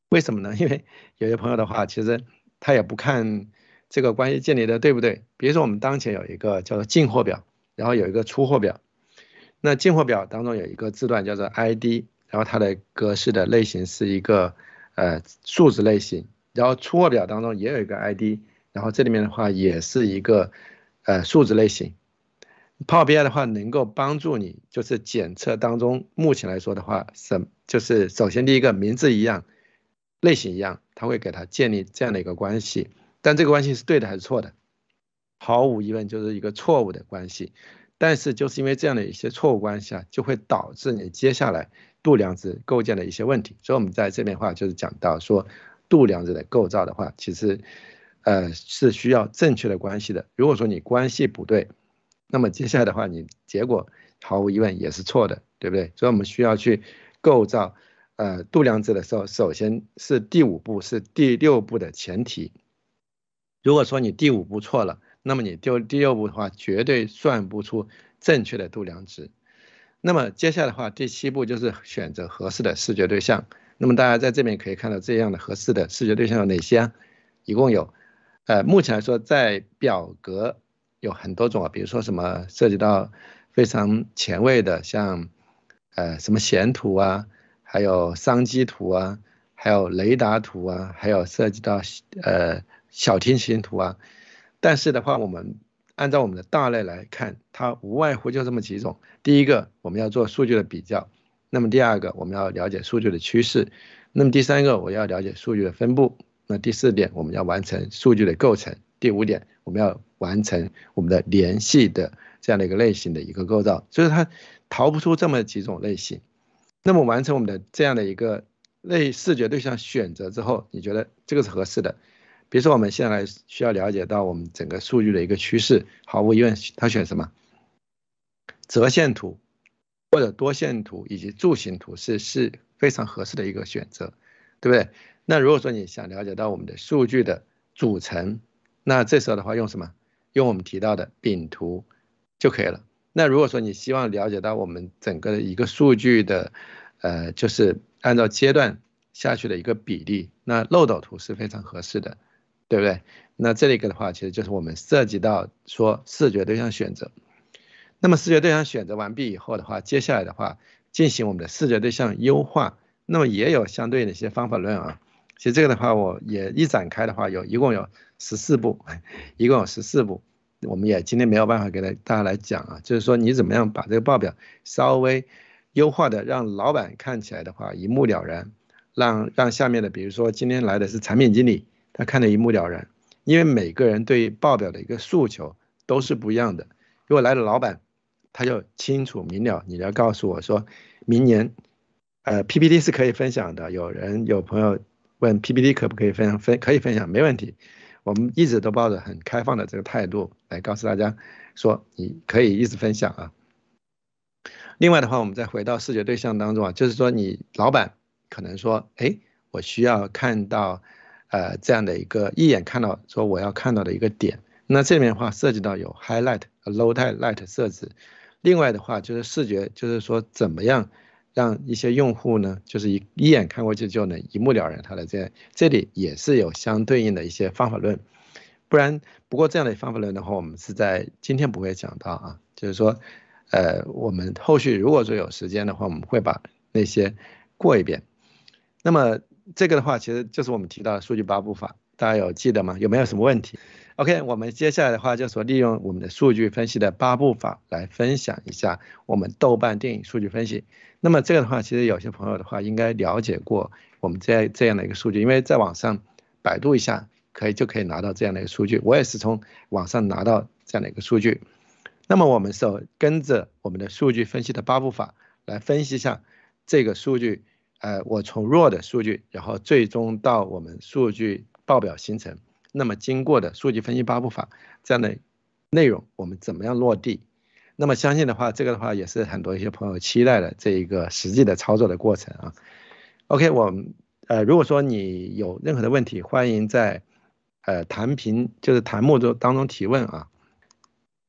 为什么呢？因为有些朋友的话，其实他也不看这个关系建立的对不对。比如说我们当前有一个叫做进货表，然后有一个出货表。那进货表当中有一个字段叫做 ID，然后它的格式的类型是一个呃数字类型。然后出货表当中也有一个 ID，然后这里面的话也是一个呃数字类型。PBI o 的话能够帮助你，就是检测当中目前来说的话，什就是首先第一个名字一样，类型一样，它会给它建立这样的一个关系。但这个关系是对的还是错的？毫无疑问就是一个错误的关系。但是就是因为这样的一些错误关系啊，就会导致你接下来度量值构建的一些问题。所以我们在这边的话就是讲到说。度量值的构造的话，其实，呃，是需要正确的关系的。如果说你关系不对，那么接下来的话，你结果毫无疑问也是错的，对不对？所以，我们需要去构造呃度量值的时候，首先是第五步是第六步的前提。如果说你第五步错了，那么你第第六步的话绝对算不出正确的度量值。那么接下来的话，第七步就是选择合适的视觉对象。那么大家在这边可以看到这样的合适的视觉对象有哪些？一共有，呃，目前来说在表格有很多种啊，比如说什么涉及到非常前卫的，像呃什么弦图啊，还有商机图啊，还有雷达图啊，还有涉及到呃小天星图啊。但是的话，我们按照我们的大类来看，它无外乎就这么几种。第一个，我们要做数据的比较。那么第二个，我们要了解数据的趋势；那么第三个，我要了解数据的分布；那第四点，我们要完成数据的构成；第五点，我们要完成我们的联系的这样的一个类型的一个构造。所以它逃不出这么几种类型。那么完成我们的这样的一个类视觉对象选择之后，你觉得这个是合适的？比如说，我们现在需要了解到我们整个数据的一个趋势，毫无疑问，它选什么？折线图。或者多线图以及柱形图是是非常合适的一个选择，对不对？那如果说你想了解到我们的数据的组成，那这时候的话用什么？用我们提到的饼图就可以了。那如果说你希望了解到我们整个的一个数据的，呃，就是按照阶段下去的一个比例，那漏斗图是非常合适的，对不对？那这一个的话，其实就是我们涉及到说视觉对象选择。那么视觉对象选择完毕以后的话，接下来的话进行我们的视觉对象优化。那么也有相对的一些方法论啊。其实这个的话，我也一展开的话，有一共有十四步，一共有十四步，我们也今天没有办法给大大家来讲啊。就是说你怎么样把这个报表稍微优化的，让老板看起来的话一目了然，让让下面的，比如说今天来的是产品经理，他看得一目了然。因为每个人对报表的一个诉求都是不一样的。如果来了老板。他就清楚明了，你要告诉我说，明年，呃，PPT 是可以分享的。有人有朋友问 PPT 可不可以分享，分可以分享，没问题。我们一直都抱着很开放的这个态度来告诉大家说，你可以一直分享啊。另外的话，我们再回到视觉对象当中啊，就是说你老板可能说，哎，我需要看到，呃，这样的一个一眼看到说我要看到的一个点。那这边的话涉及到有 highlight、lowlight 设置。另外的话就是视觉，就是说怎么样让一些用户呢，就是一一眼看过去就能一目了然。它的这这里也是有相对应的一些方法论，不然不过这样的方法论的话，我们是在今天不会讲到啊。就是说，呃，我们后续如果说有时间的话，我们会把那些过一遍。那么这个的话，其实就是我们提到的数据八步法，大家有记得吗？有没有什么问题？OK，我们接下来的话就说利用我们的数据分析的八步法来分享一下我们豆瓣电影数据分析。那么这个的话，其实有些朋友的话应该了解过我们这这样的一个数据，因为在网上百度一下可以就可以拿到这样的一个数据。我也是从网上拿到这样的一个数据。那么我们是跟着我们的数据分析的八步法来分析一下这个数据，呃，我从弱的数据，然后最终到我们数据报表形成。那么经过的数据分析八步法这样的内容，我们怎么样落地？那么相信的话，这个的话也是很多一些朋友期待的这一个实际的操作的过程啊。OK，我呃，如果说你有任何的问题，欢迎在呃弹屏就是弹幕中当中提问啊。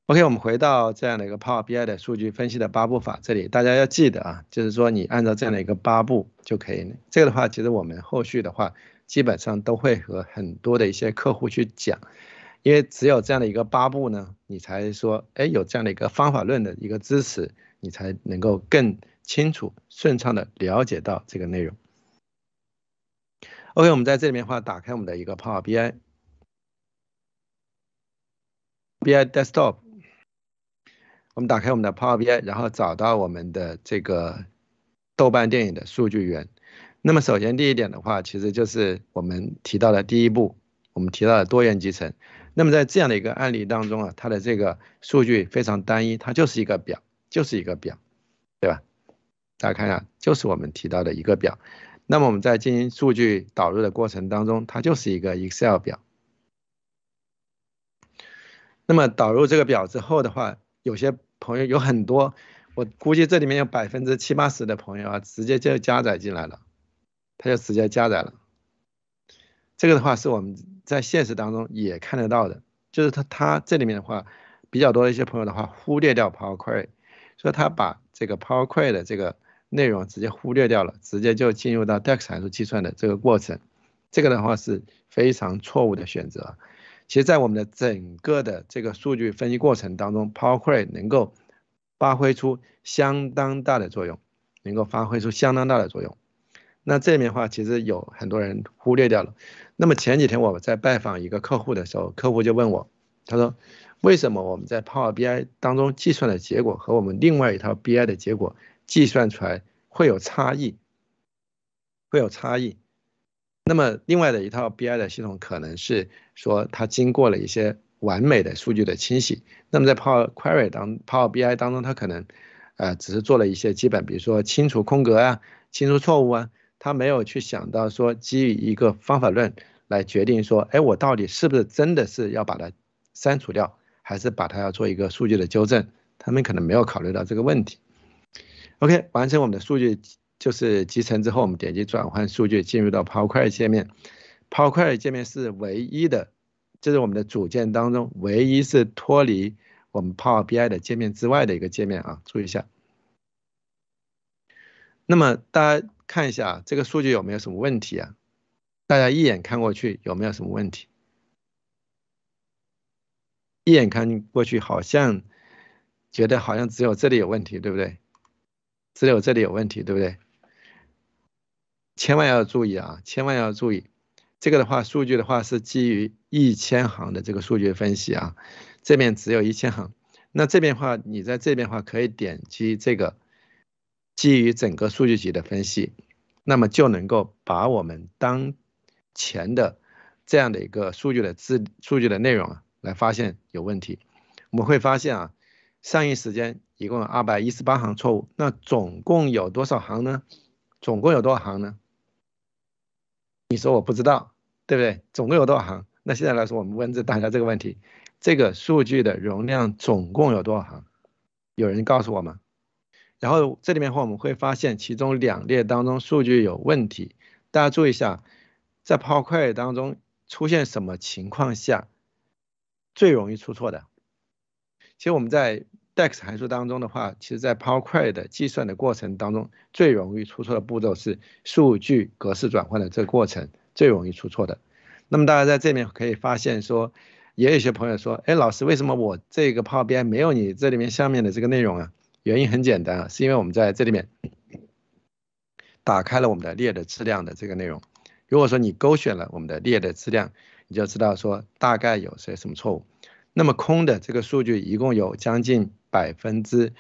OK，我们回到这样的一个 Power BI 的数据分析的八步法这里，大家要记得啊，就是说你按照这样的一个八步就可以了。这个的话，其实我们后续的话。基本上都会和很多的一些客户去讲，因为只有这样的一个八步呢，你才说，哎，有这样的一个方法论的一个支持，你才能够更清楚、顺畅的了解到这个内容。OK，我们在这里面的话，打开我们的一个 Power BI，BI Desktop，我们打开我们的 Power BI，然后找到我们的这个豆瓣电影的数据源。那么首先第一点的话，其实就是我们提到的第一步，我们提到的多元集成。那么在这样的一个案例当中啊，它的这个数据非常单一，它就是一个表，就是一个表，对吧？大家看一下，就是我们提到的一个表。那么我们在进行数据导入的过程当中，它就是一个 Excel 表。那么导入这个表之后的话，有些朋友有很多，我估计这里面有百分之七八十的朋友啊，直接就加载进来了。他就直接加载了，这个的话是我们在现实当中也看得到的，就是他他这里面的话，比较多的一些朋友的话忽略掉 power query，所以他把这个 power query 的这个内容直接忽略掉了，直接就进入到 dax 函数计算的这个过程，这个的话是非常错误的选择。其实，在我们的整个的这个数据分析过程当中，power query 能够发挥出相当大的作用，能够发挥出相当大的作用。那这面的话，其实有很多人忽略掉了。那么前几天我在拜访一个客户的时候，客户就问我，他说：“为什么我们在 Power BI 当中计算的结果和我们另外一套 BI 的结果计算出来会有差异？会有差异？那么另外的一套 BI 的系统可能是说它经过了一些完美的数据的清洗，那么在 Power Query 当 Power BI 当中，它可能呃只是做了一些基本，比如说清除空格啊，清除错误啊。”他没有去想到说，基于一个方法论来决定说，哎，我到底是不是真的是要把它删除掉，还是把它要做一个数据的纠正？他们可能没有考虑到这个问题。OK，完成我们的数据就是集成之后，我们点击转换数据进入到 Power Query 界面。Power Query 界面是唯一的，这是我们的组件当中唯一是脱离我们 Power BI 的界面之外的一个界面啊，注意一下。那么大家。看一下这个数据有没有什么问题啊？大家一眼看过去有没有什么问题？一眼看过去好像觉得好像只有这里有问题，对不对？只有这里有问题，对不对？千万要注意啊！千万要注意，这个的话，数据的话是基于一千行的这个数据分析啊。这边只有一千行，那这边的话，你在这边的话可以点击这个。基于整个数据集的分析，那么就能够把我们当前的这样的一个数据的字数据的内容啊来发现有问题。我们会发现啊，上映时间一共二百一十八行错误，那总共有多少行呢？总共有多少行呢？你说我不知道，对不对？总共有多少行？那现在来说，我们问这大家这个问题：这个数据的容量总共有多少行？有人告诉我们。然后这里面的话，我们会发现其中两列当中数据有问题。大家注意一下，在抛块当中出现什么情况下最容易出错的？其实我们在 DEX 函数当中的话，其实在抛块的计算的过程当中，最容易出错的步骤是数据格式转换的这个过程最容易出错的。那么大家在这面可以发现说，也有些朋友说，哎，老师为什么我这个抛边没有你这里面下面的这个内容啊？原因很简单啊，是因为我们在这里面打开了我们的列的质量的这个内容。如果说你勾选了我们的列的质量，你就知道说大概有些什么错误。那么空的这个数据一共有将近百分之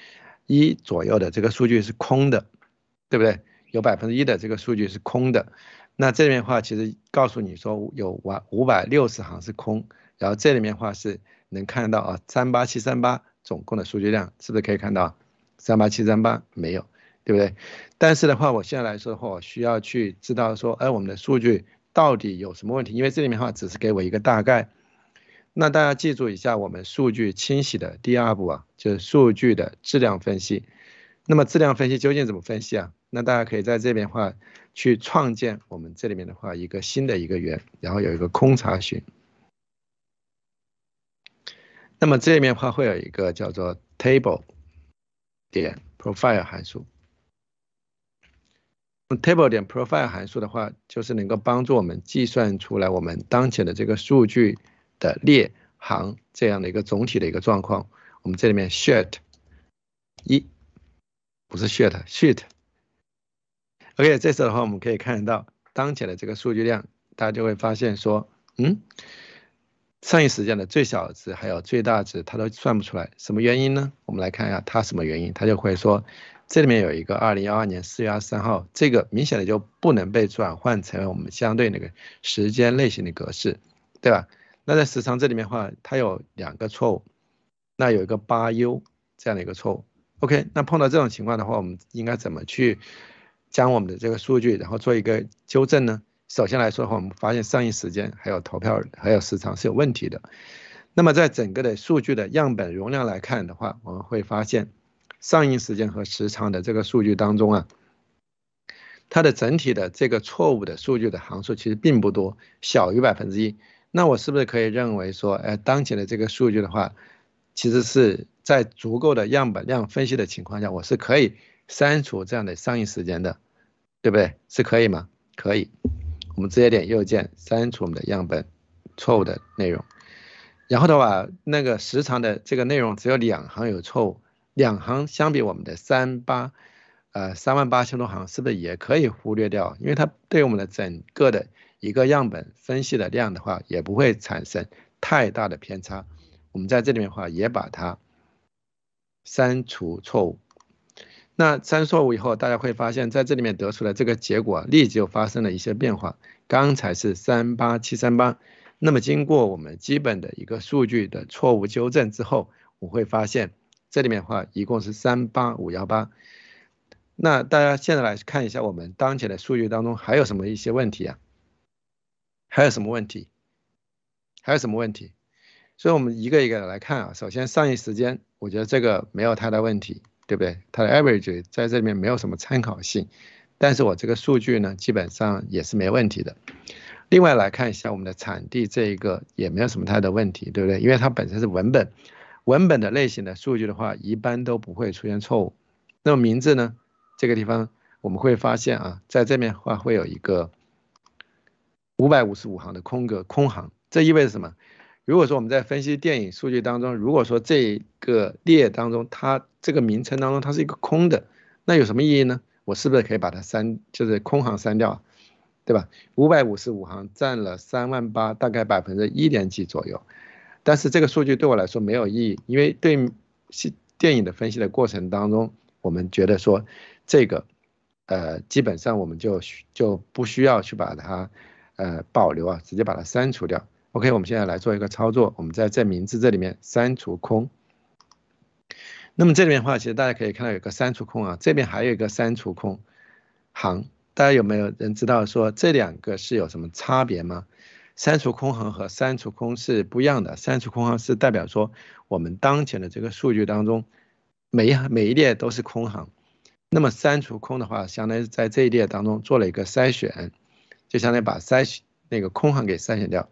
一左右的这个数据是空的，对不对？有百分之一的这个数据是空的。那这边的话其实告诉你说有完五百六十行是空，然后这里面话是能看到啊三八七三八总共的数据量，是不是可以看到？三八七三八没有，对不对？但是的话，我现在来说的话，我需要去知道说，哎，我们的数据到底有什么问题？因为这里面的话，只是给我一个大概。那大家记住一下，我们数据清洗的第二步啊，就是数据的质量分析。那么质量分析究竟怎么分析啊？那大家可以在这边的话，去创建我们这里面的话一个新的一个源，然后有一个空查询。那么这里面的话会有一个叫做 table。点 profile 函数，table 点 profile 函数的话，就是能够帮助我们计算出来我们当前的这个数据的列、行这样的一个总体的一个状况。我们这里面 sheet 一，不是 sheet sheet。OK，这时候的话，我们可以看得到当前的这个数据量，大家就会发现说，嗯。剩余时间的最小值还有最大值，它都算不出来，什么原因呢？我们来看一下它什么原因，它就会说，这里面有一个二零幺二年四月三号，这个明显的就不能被转换成为我们相对那个时间类型的格式，对吧？那在时长这里面的话，它有两个错误，那有一个八 U 这样的一个错误。OK，那碰到这种情况的话，我们应该怎么去将我们的这个数据，然后做一个纠正呢？首先来说的话，我们发现上映时间还有投票还有时长是有问题的。那么，在整个的数据的样本容量来看的话，我们会发现上映时间和时长的这个数据当中啊，它的整体的这个错误的数据的行数其实并不多，小于百分之一。那我是不是可以认为说，哎，当前的这个数据的话，其实是在足够的样本量分析的情况下，我是可以删除这样的上映时间的，对不对？是可以吗？可以。我们直接点右键删除我们的样本错误的内容，然后的话，那个时长的这个内容只有两行有错误，两行相比我们的三八，呃三万八千多行是不是也可以忽略掉？因为它对我们的整个的一个样本分析的量的话，也不会产生太大的偏差。我们在这里面的话，也把它删除错误。那三错误以后，大家会发现，在这里面得出来这个结果立即就发生了一些变化。刚才是三八七三八，那么经过我们基本的一个数据的错误纠正之后，我会发现这里面的话一共是三八五幺八。那大家现在来看一下我们当前的数据当中还有什么一些问题啊？还有什么问题？还有什么问题？所以我们一个一个来看啊。首先上一时间，我觉得这个没有太大问题。对不对？它的 average 在这里面没有什么参考性，但是我这个数据呢，基本上也是没问题的。另外来看一下我们的产地，这一个也没有什么太大问题，对不对？因为它本身是文本，文本的类型的数据的话，一般都不会出现错误。那么名字呢？这个地方我们会发现啊，在这面话会有一个五百五十五行的空格空行，这意味着什么？如果说我们在分析电影数据当中，如果说这个列当中它这个名称当中它是一个空的，那有什么意义呢？我是不是可以把它删，就是空行删掉，对吧？五百五十五行占了三万八，大概百分之一点几左右，但是这个数据对我来说没有意义，因为对电影的分析的过程当中，我们觉得说这个，呃，基本上我们就就不需要去把它，呃，保留啊，直接把它删除掉。OK，我们现在来做一个操作，我们在这名字这里面删除空。那么这里面的话，其实大家可以看到有个删除空啊，这边还有一个删除空行。大家有没有人知道说这两个是有什么差别吗？删除空行和删除空是不一样的。删除空行是代表说我们当前的这个数据当中每一每一列都是空行。那么删除空的话，相当于在这一列当中做了一个筛选，就相当于把筛选那个空行给筛选掉。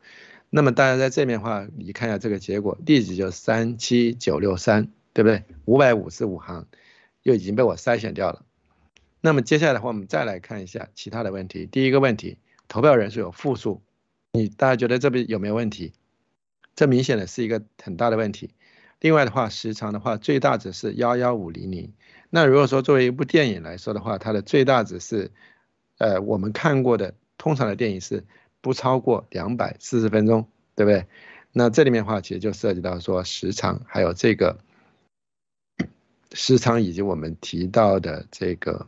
那么大家在这边的话，你看一下这个结果，地址就三七九六三，对不对？五百五十五行，又已经被我筛选掉了。那么接下来的话，我们再来看一下其他的问题。第一个问题，投票人数有负数，你大家觉得这边有没有问题？这明显的是一个很大的问题。另外的话，时长的话，最大值是幺幺五零零。那如果说作为一部电影来说的话，它的最大值是，呃，我们看过的通常的电影是。不超过两百四十分钟，对不对？那这里面的话，其实就涉及到说时长，还有这个时长，以及我们提到的这个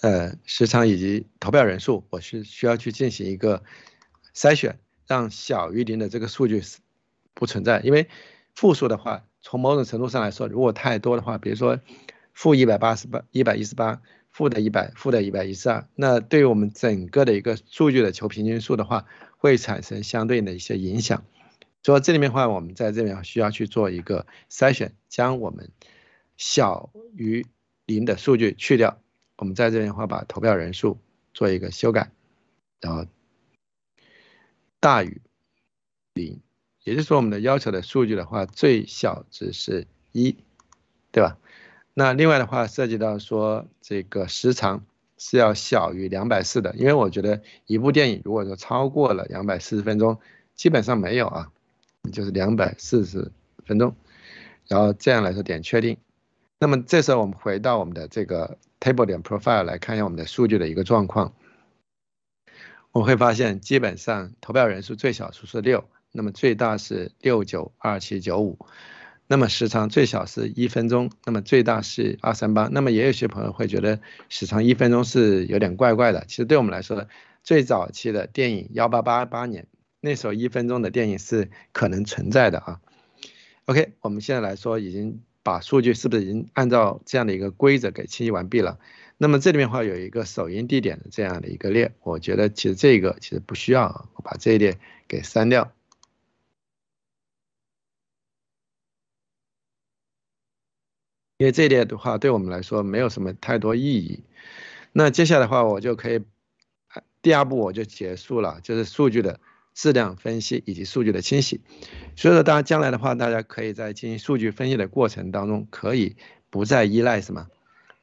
呃时长，以及投票人数，我是需要去进行一个筛选，让小于零的这个数据不存在，因为负数的话，从某种程度上来说，如果太多的话，比如说。负一百八十八，一百一十八，负的一百，负的一百一十二，那对于我们整个的一个数据的求平均数的话，会产生相对应的一些影响。所以这里面的话，我们在这边需要去做一个筛选，将我们小于零的数据去掉。我们在这边的话，把投票人数做一个修改，然后大于零，也就是说我们的要求的数据的话，最小值是一，对吧？那另外的话，涉及到说这个时长是要小于两百四的，因为我觉得一部电影如果说超过了两百四十分钟，基本上没有啊，就是两百四十分钟。然后这样来说点确定，那么这时候我们回到我们的这个 table 点 profile 来看一下我们的数据的一个状况，我会发现基本上投票人数最小数是六，那么最大是六九二七九五。那么时长最小是一分钟，那么最大是二三八，那么也有些朋友会觉得时长一分钟是有点怪怪的。其实对我们来说，最早期的电影幺八八八年，那时候一分钟的电影是可能存在的啊。OK，我们现在来说已经把数据是不是已经按照这样的一个规则给清洗完毕了？那么这里面的话有一个首映地点的这样的一个列，我觉得其实这个其实不需要，我把这一列给删掉。因为这一点的话，对我们来说没有什么太多意义。那接下来的话，我就可以，第二步我就结束了，就是数据的质量分析以及数据的清洗。所以说，大家将来的话，大家可以在进行数据分析的过程当中，可以不再依赖什么，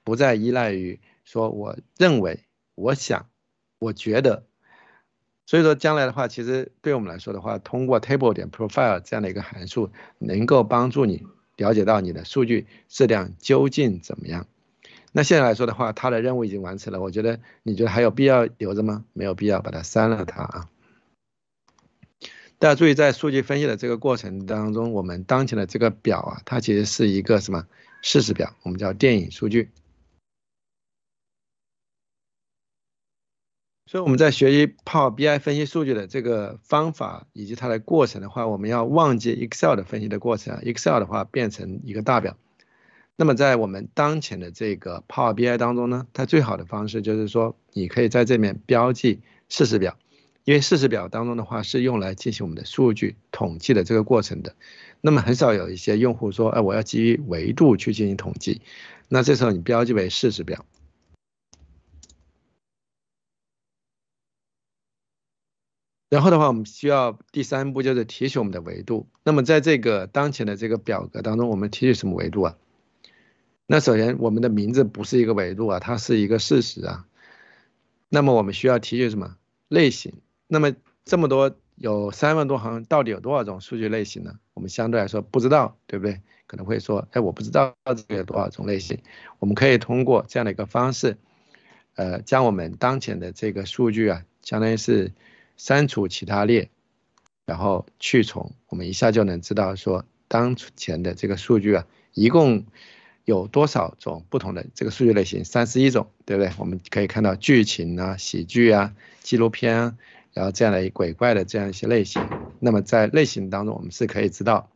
不再依赖于说我认为、我想、我觉得。所以说，将来的话，其实对我们来说的话，通过 table 点 profile 这样的一个函数，能够帮助你。了解到你的数据质量究竟怎么样？那现在来说的话，它的任务已经完成了。我觉得你觉得还有必要留着吗？没有必要把它删了它啊。大家注意，在数据分析的这个过程当中，我们当前的这个表啊，它其实是一个什么事实表？我们叫电影数据。所以我们在学习 Power BI 分析数据的这个方法以及它的过程的话，我们要忘记 Excel 的分析的过程。Excel 的话变成一个大表，那么在我们当前的这个 Power BI 当中呢，它最好的方式就是说，你可以在这面标记事实表，因为事实表当中的话是用来进行我们的数据统计的这个过程的。那么很少有一些用户说，哎，我要基于维度去进行统计，那这时候你标记为事实表。然后的话，我们需要第三步就是提取我们的维度。那么在这个当前的这个表格当中，我们提取什么维度啊？那首先，我们的名字不是一个维度啊，它是一个事实啊。那么我们需要提取什么类型？那么这么多有三万多行，到底有多少种数据类型呢？我们相对来说不知道，对不对？可能会说，哎，我不知道这个有多少种类型。我们可以通过这样的一个方式，呃，将我们当前的这个数据啊，相当于是。删除其他列，然后去重，我们一下就能知道说当前的这个数据啊，一共有多少种不同的这个数据类型，三十一种，对不对？我们可以看到剧情啊、喜剧啊、纪录片啊，然后这样的鬼怪的这样一些类型。那么在类型当中，我们是可以知道，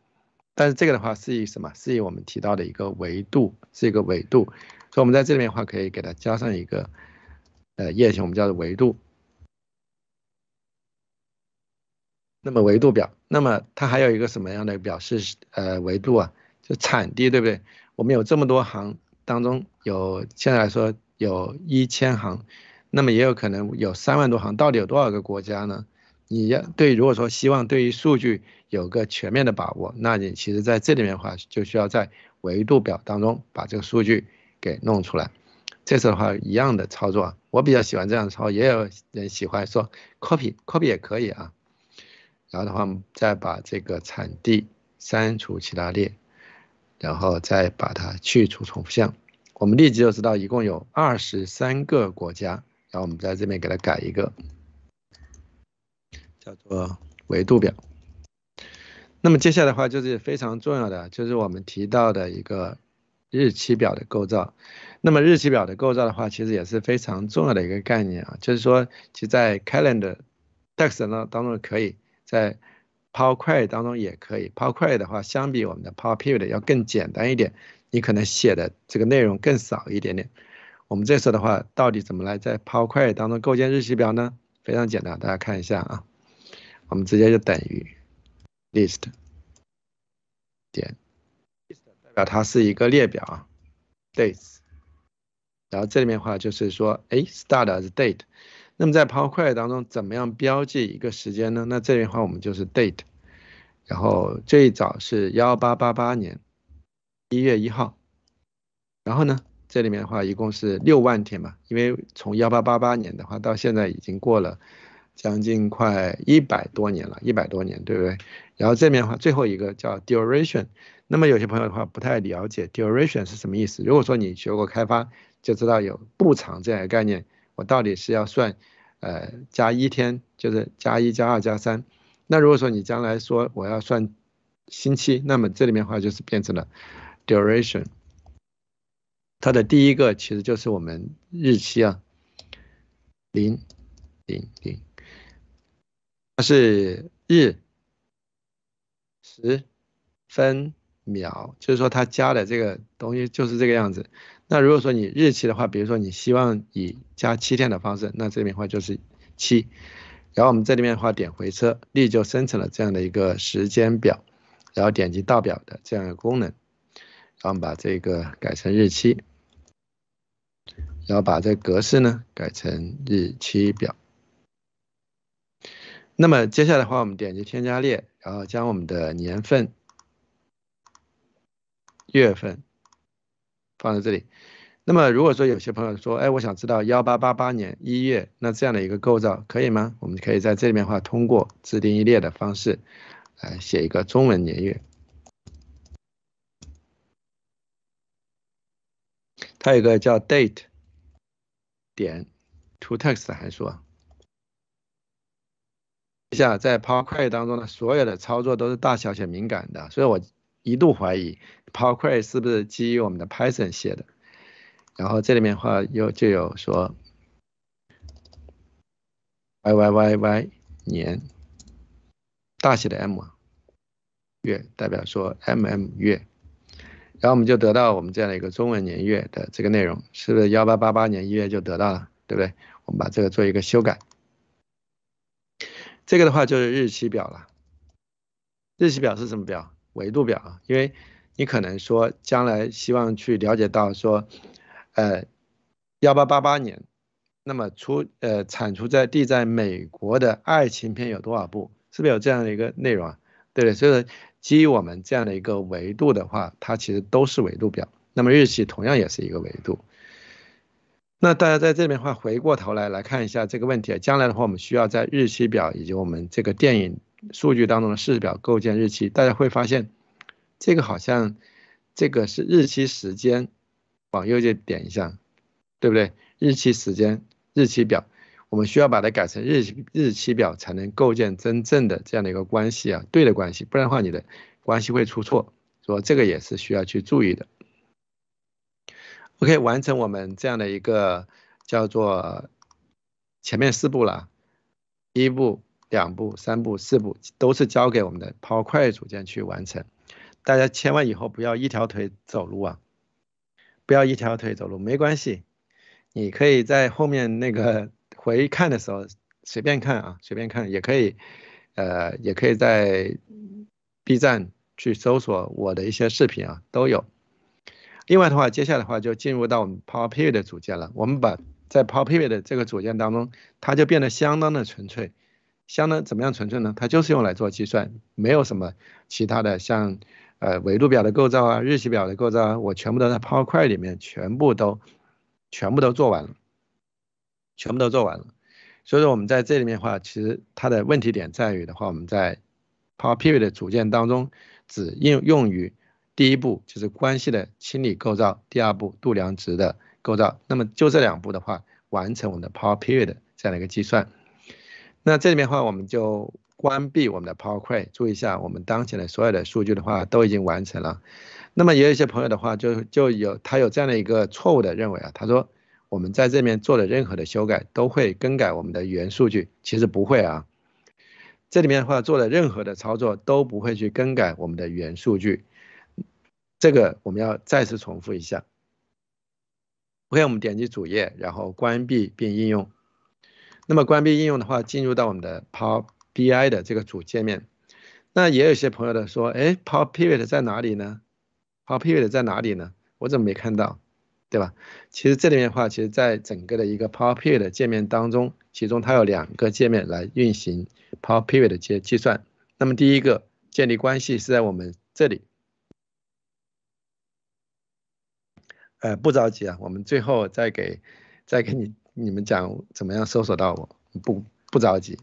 但是这个的话是以什么？是以我们提到的一个维度，是一个维度。所以，我们在这里面的话，可以给它加上一个呃类型，我们叫做维度。那么维度表，那么它还有一个什么样的表示？呃，维度啊，就产地，对不对？我们有这么多行，当中有现在来说有一千行，那么也有可能有三万多行。到底有多少个国家呢？你要对，如果说希望对于数据有个全面的把握，那你其实在这里面的话，就需要在维度表当中把这个数据给弄出来。这次的话一样的操作，我比较喜欢这样作，也有人喜欢说 copy copy 也可以啊。然后的话，再把这个产地删除其他列，然后再把它去除重复项。我们立即就知道一共有二十三个国家。然后我们在这边给它改一个，叫做维度表。那么接下来的话就是非常重要的，就是我们提到的一个日期表的构造。那么日期表的构造的话，其实也是非常重要的一个概念啊，就是说，其在 Calendar Text 呢当中可以。在抛块当中也可以，抛块的话相比我们的 p o period 要更简单一点，你可能写的这个内容更少一点点。我们这次的话到底怎么来在抛块当中构建日期表呢？非常简单，大家看一下啊，我们直接就等于 list 点 list 代表它是一个列表啊 dates，然后这里面的话就是说，哎，start 是 date。那么在 Power Query 当中，怎么样标记一个时间呢？那这里的话我们就是 date，然后最早是幺八八八年一月一号，然后呢，这里面的话一共是六万天嘛，因为从幺八八八年的话到现在已经过了将近快一百多年了，一百多年，对不对？然后这边的话最后一个叫 duration，那么有些朋友的话不太了解 duration 是什么意思？如果说你学过开发，就知道有步长这样一个概念。我到底是要算，呃，加一天就是加一加二加三。那如果说你将来说我要算星期，那么这里面的话就是变成了 duration。它的第一个其实就是我们日期啊，零零零，它是日，时，分。秒，就是说它加的这个东西就是这个样子。那如果说你日期的话，比如说你希望以加七天的方式，那这边的话就是七。然后我们这里面的话点回车，列就生成了这样的一个时间表。然后点击到表的这样一个功能，然后把这个改成日期，然后把这格式呢改成日期表。那么接下来的话，我们点击添加列，然后将我们的年份。月份放在这里。那么如果说有些朋友说，哎，我想知道幺八八八年一月，那这样的一个构造可以吗？我们可以在这里面的话，通过自定义列的方式，来写一个中文年月。它有个叫 date 点 to text 函数。啊。一下在 Power Query 当中呢，所有的操作都是大小写敏感的，所以我。一度怀疑 Power Query 是不是基于我们的 Python 写的，然后这里面的话又就有说 Y Y Y Y 年大写的 M 月代表说 M M 月，然后我们就得到我们这样的一个中文年月的这个内容，是不是幺八八八年一月就得到了，对不对？我们把这个做一个修改，这个的话就是日期表了，日期表是什么表？维度表啊，因为你可能说将来希望去了解到说，呃，幺八八八年，那么出呃产出在地在美国的爱情片有多少部，是不是有这样的一个内容啊？对对？所以基于我们这样的一个维度的话，它其实都是维度表。那么日期同样也是一个维度。那大家在这边的话回过头来来看一下这个问题，将来的话我们需要在日期表以及我们这个电影。数据当中的试表构建日期，大家会发现，这个好像，这个是日期时间，往右键点一下，对不对？日期时间日期表，我们需要把它改成日期日期表，才能构建真正的这样的一个关系啊，对的关系，不然的话你的关系会出错，说这个也是需要去注意的。OK，完成我们这样的一个叫做前面四步了，第一步。两步、三步、四步都是交给我们的 query 组件去完成。大家千万以后不要一条腿走路啊！不要一条腿走路，没关系，你可以在后面那个回看的时候随便看啊，随便看也可以。呃，也可以在 B 站去搜索我的一些视频啊，都有。另外的话，接下来的话就进入到我们 Power p i o d 的组件了。我们把在 Power p i o d 的这个组件当中，它就变得相当的纯粹。相当怎么样纯粹呢？它就是用来做计算，没有什么其他的，像呃维度表的构造啊、日期表的构造啊，我全部都在 Power Query 里面全部都全部都做完了，全部都做完了。所以说我们在这里面的话，其实它的问题点在于的话，我们在 Power p e r d 的组件当中只应用于第一步就是关系的清理构造，第二步度量值的构造。那么就这两步的话，完成我们的 Power p e r o d 这样的一个计算。那这里面的话，我们就关闭我们的 Power Query，注意一下，我们当前的所有的数据的话都已经完成了。那么也有一些朋友的话，就就有他有这样的一个错误的认为啊，他说我们在这边做的任何的修改都会更改我们的原数据，其实不会啊。这里面的话做的任何的操作都不会去更改我们的原数据，这个我们要再次重复一下。OK，我们点击主页，然后关闭并应用。那么关闭应用的话，进入到我们的 Power BI 的这个主界面。那也有些朋友的说，哎，Power Pivot 在哪里呢？Power Pivot 在哪里呢？我怎么没看到？对吧？其实这里面的话，其实在整个的一个 Power Pivot 的界面当中，其中它有两个界面来运行 Power Pivot 的计计算。那么第一个建立关系是在我们这里。呃，不着急啊，我们最后再给再给你。你们讲怎么样搜索到我？不不着急。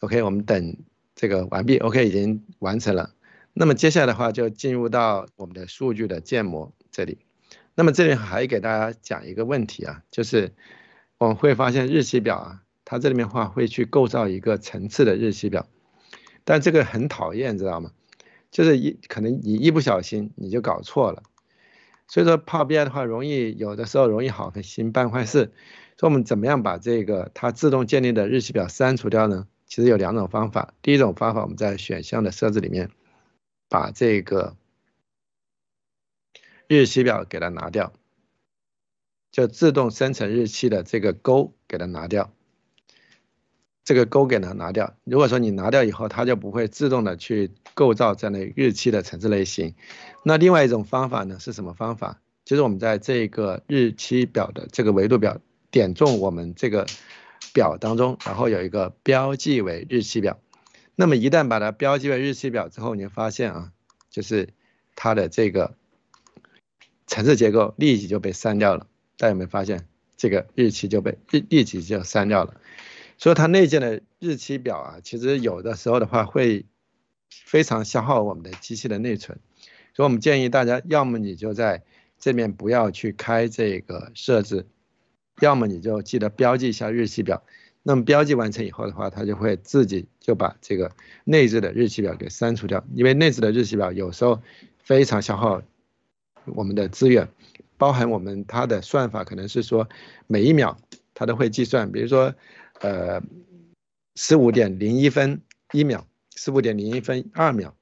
OK，我们等这个完毕。OK，已经完成了。那么接下来的话就进入到我们的数据的建模这里。那么这里还给大家讲一个问题啊，就是我们会发现日期表啊，它这里面话会去构造一个层次的日期表，但这个很讨厌，知道吗？就是一可能你一不小心你就搞错了。所以说泡边的话，容易有的时候容易好心办坏事。说我们怎么样把这个它自动建立的日期表删除掉呢？其实有两种方法。第一种方法，我们在选项的设置里面，把这个日期表给它拿掉，就自动生成日期的这个勾给它拿掉。这个勾给它拿掉。如果说你拿掉以后，它就不会自动的去构造这样的日期的层次类型。那另外一种方法呢是什么方法？就是我们在这个日期表的这个维度表点中我们这个表当中，然后有一个标记为日期表。那么一旦把它标记为日期表之后，你会发现啊，就是它的这个层次结构立即就被删掉了。大家有没有发现，这个日期就被立立即就删掉了？所以它内建的日期表啊，其实有的时候的话会非常消耗我们的机器的内存，所以我们建议大家，要么你就在这面不要去开这个设置，要么你就记得标记一下日期表。那么标记完成以后的话，它就会自己就把这个内置的日期表给删除掉，因为内置的日期表有时候非常消耗我们的资源，包含我们它的算法可能是说每一秒它都会计算，比如说。呃，十五点零一分一秒，十五点零一分二秒，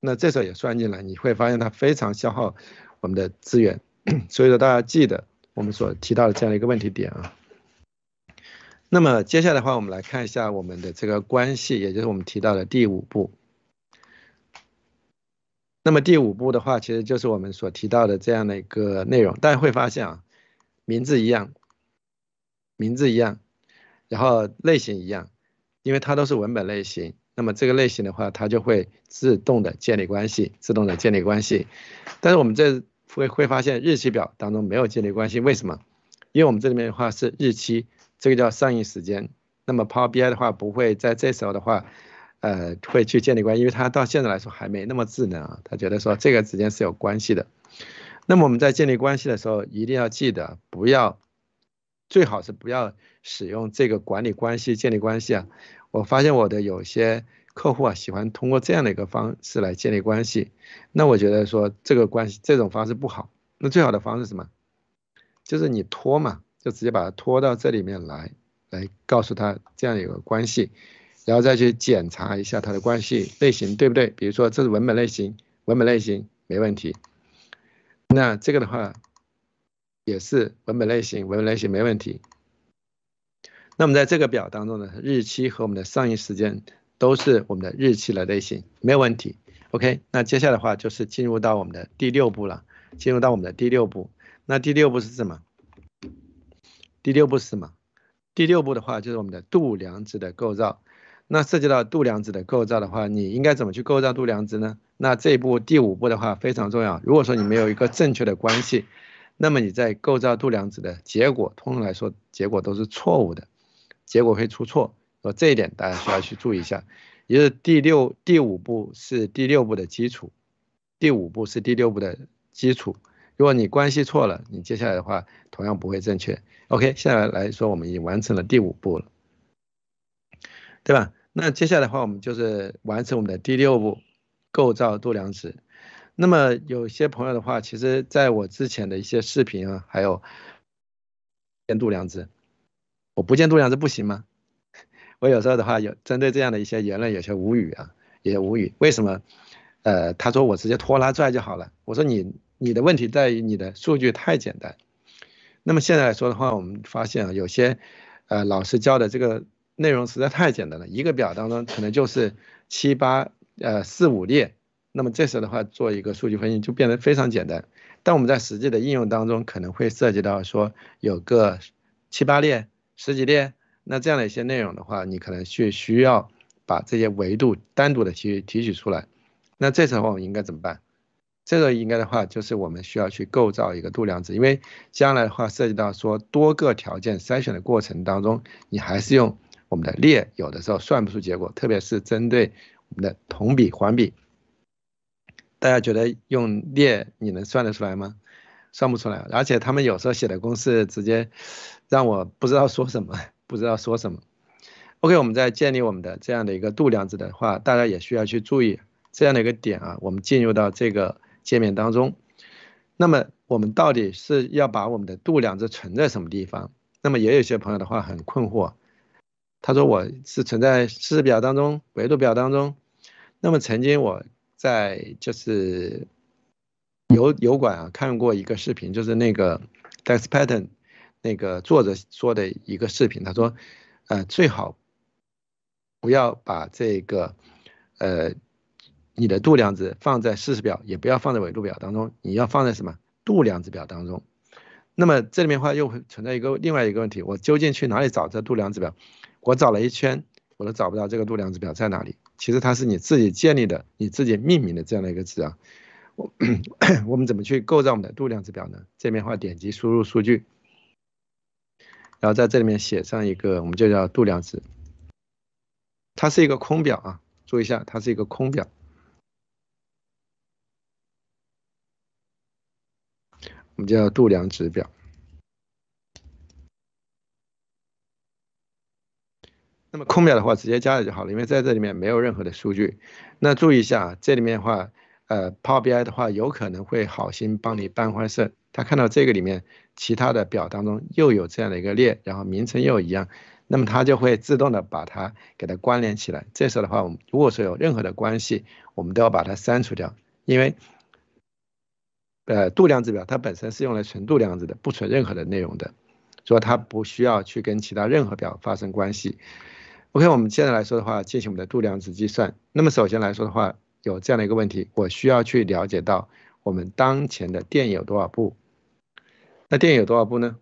那这时候也算进来，你会发现它非常消耗我们的资源，所以说大家记得我们所提到的这样一个问题点啊。那么接下来的话，我们来看一下我们的这个关系，也就是我们提到的第五步。那么第五步的话，其实就是我们所提到的这样的一个内容，大家会发现啊，名字一样，名字一样。然后类型一样，因为它都是文本类型，那么这个类型的话，它就会自动的建立关系，自动的建立关系。但是我们这会会发现日期表当中没有建立关系，为什么？因为我们这里面的话是日期，这个叫上映时间，那么 Power BI 的话不会在这时候的话，呃，会去建立关，因为它到现在来说还没那么智能啊，它觉得说这个之间是有关系的。那么我们在建立关系的时候，一定要记得不要。最好是不要使用这个管理关系建立关系啊！我发现我的有些客户啊，喜欢通过这样的一个方式来建立关系，那我觉得说这个关系这种方式不好。那最好的方式是什么？就是你拖嘛，就直接把它拖到这里面来，来告诉他这样一个关系，然后再去检查一下它的关系类型对不对？比如说这是文本类型，文本类型没问题。那这个的话。也是文本类型，文本类型没问题。那么在这个表当中呢，日期和我们的上映时间都是我们的日期的类型，没有问题。OK，那接下来的话就是进入到我们的第六步了，进入到我们的第六步。那第六步是什么？第六步是什么？第六步的话就是我们的度量子的构造。那涉及到度量子的构造的话，你应该怎么去构造度量子呢？那这一步第五步的话非常重要，如果说你没有一个正确的关系。那么你在构造度量子的结果，通常来说结果都是错误的，结果会出错，所这一点大家需要去注意一下。也就是第六、第五步是第六步的基础，第五步是第六步的基础。如果你关系错了，你接下来的话同样不会正确。OK，现在来说我们已经完成了第五步了，对吧？那接下来的话我们就是完成我们的第六步，构造度量子。那么有些朋友的话，其实在我之前的一些视频啊，还有监度良知，我不监度良知不行吗？我有时候的话，有针对这样的一些言论，有些无语啊，也无语。为什么？呃，他说我直接拖拉拽就好了。我说你你的问题在于你的数据太简单。那么现在来说的话，我们发现啊，有些呃老师教的这个内容实在太简单了，一个表当中可能就是七八呃四五列。那么这时候的话，做一个数据分析就变得非常简单。但我们在实际的应用当中，可能会涉及到说有个七八列、十几列，那这样的一些内容的话，你可能去需要把这些维度单独的去提取出来。那这时候我们应该怎么办？这个应该的话，就是我们需要去构造一个度量值，因为将来的话涉及到说多个条件筛选的过程当中，你还是用我们的列有的时候算不出结果，特别是针对我们的同比环比。大家觉得用列你能算得出来吗？算不出来，而且他们有时候写的公式直接让我不知道说什么，不知道说什么。OK，我们在建立我们的这样的一个度量值的话，大家也需要去注意这样的一个点啊。我们进入到这个界面当中，那么我们到底是要把我们的度量值存在什么地方？那么也有些朋友的话很困惑，他说我是存在事实表当中、维度表当中。那么曾经我。在就是油油管啊看过一个视频，就是那个 Dex Patton 那个作者说的一个视频，他说，呃，最好不要把这个呃你的度量值放在事实表，也不要放在纬度表当中，你要放在什么度量值表当中。那么这里面话又存在一个另外一个问题，我究竟去哪里找这度量值表？我找了一圈，我都找不到这个度量值表在哪里。其实它是你自己建立的、你自己命名的这样的一个值啊。我我们怎么去构造我们的度量值表呢？这边的话点击输入数据，然后在这里面写上一个，我们就叫度量值。它是一个空表啊，注意一下，它是一个空表。我们叫度量值表。那么空表的话，直接加了就好了，因为在这里面没有任何的数据。那注意一下，这里面的话，呃，Power BI 的话有可能会好心帮你办坏事。他看到这个里面其他的表当中又有这样的一个列，然后名称又一样，那么他就会自动的把它给它关联起来。这时候的话，我们如果说有任何的关系，我们都要把它删除掉，因为，呃，度量指标它本身是用来存度量值的，不存任何的内容的，所以它不需要去跟其他任何表发生关系。OK，我们现在来说的话，进行我们的度量值计算。那么首先来说的话，有这样的一个问题，我需要去了解到我们当前的电有多少步。那电有多少步呢？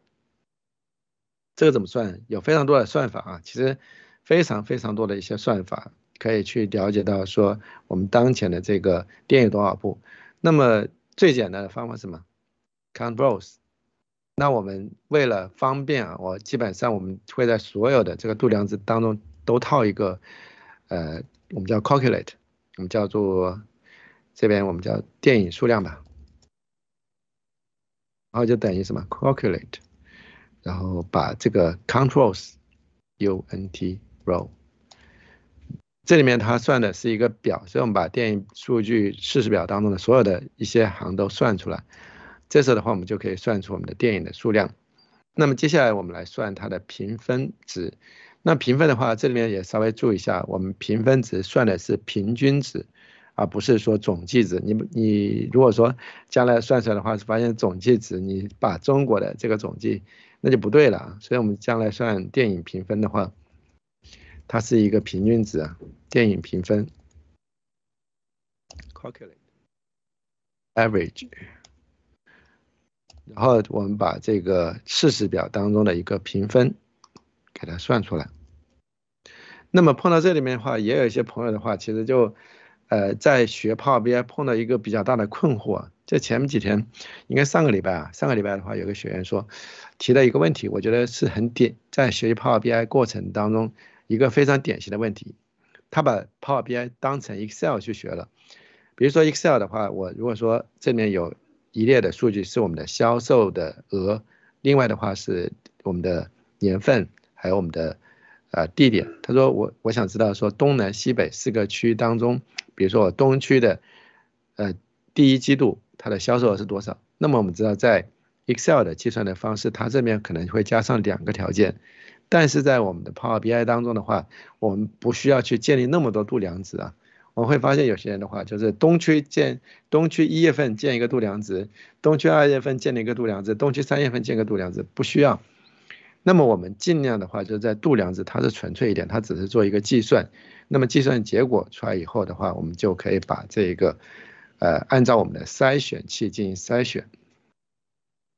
这个怎么算？有非常多的算法啊，其实非常非常多的一些算法可以去了解到说我们当前的这个电有多少步。那么最简单的方法是什么？Count rows。那我们为了方便啊，我基本上我们会在所有的这个度量值当中。都套一个，呃，我们叫 calculate，我们叫做这边我们叫电影数量吧，然后就等于什么 calculate，然后把这个 controls u n t row，这里面它算的是一个表，所以我们把电影数据事实表当中的所有的一些行都算出来，这时候的话我们就可以算出我们的电影的数量。那么接下来我们来算它的评分值。那评分的话，这里面也稍微注意一下，我们评分值算的是平均值，而不是说总计值。你你如果说将来算出来的话，是发现总计值，你把中国的这个总计那就不对了。所以，我们将来算电影评分的话，它是一个平均值，电影评分。Calculate average。然后我们把这个事实表当中的一个评分。给它算出来。那么碰到这里面的话，也有一些朋友的话，其实就，呃，在学 Power BI 碰到一个比较大的困惑。这前几天，应该上个礼拜啊，上个礼拜的话，有个学员说，提到一个问题，我觉得是很典，在学习 Power BI 过程当中，一个非常典型的问题。他把 Power BI 当成 Excel 去学了。比如说 Excel 的话，我如果说这里面有一列的数据是我们的销售的额，另外的话是我们的年份。还有我们的，呃，地点。他说我我想知道说东南西北四个区当中，比如说我东区的，呃，第一季度它的销售额是多少？那么我们知道在 Excel 的计算的方式，它这边可能会加上两个条件，但是在我们的 Power BI 当中的话，我们不需要去建立那么多度量值啊。我们会发现有些人的话，就是东区建东区一月份建一个度量值，东区二月份建一个度量值，东区三月份建个度量值，不需要。那么我们尽量的话，就在度量值它是纯粹一点，它只是做一个计算。那么计算结果出来以后的话，我们就可以把这个，呃，按照我们的筛选器进行筛选。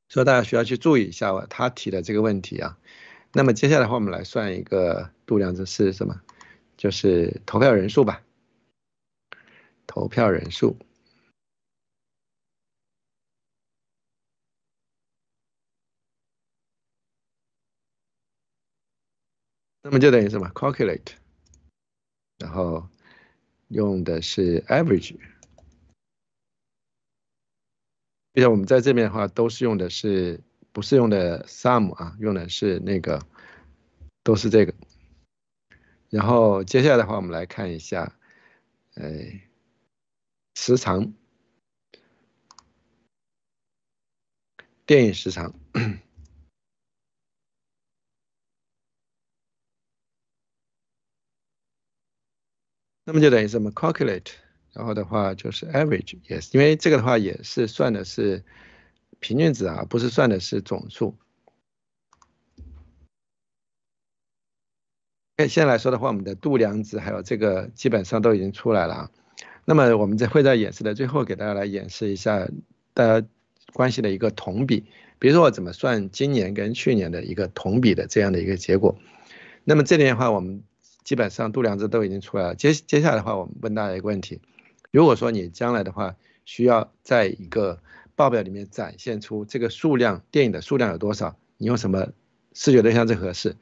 所以大家需要去注意一下，他提的这个问题啊。那么接下来的话，我们来算一个度量值是什么？就是投票人数吧，投票人数。那么就等于什么？calculate，然后用的是 average，就像我们在这边的话，都是用的是不是用的 sum 啊？用的是那个，都是这个。然后接下来的话，我们来看一下，哎，时长，电影时长。那么就等于什么？calculate，然后的话就是 average，也是因为这个的话也是算的是平均值啊，不是算的是总数。现在来说的话，我们的度量值还有这个基本上都已经出来了啊。那么我们在会在演示的最后给大家来演示一下大家关系的一个同比，比如说我怎么算今年跟去年的一个同比的这样的一个结果。那么这里的话我们。基本上度量值都已经出来了。接接下来的话，我们问大家一个问题：如果说你将来的话需要在一个报表里面展现出这个数量电影的数量有多少，你用什么视觉对象最合适？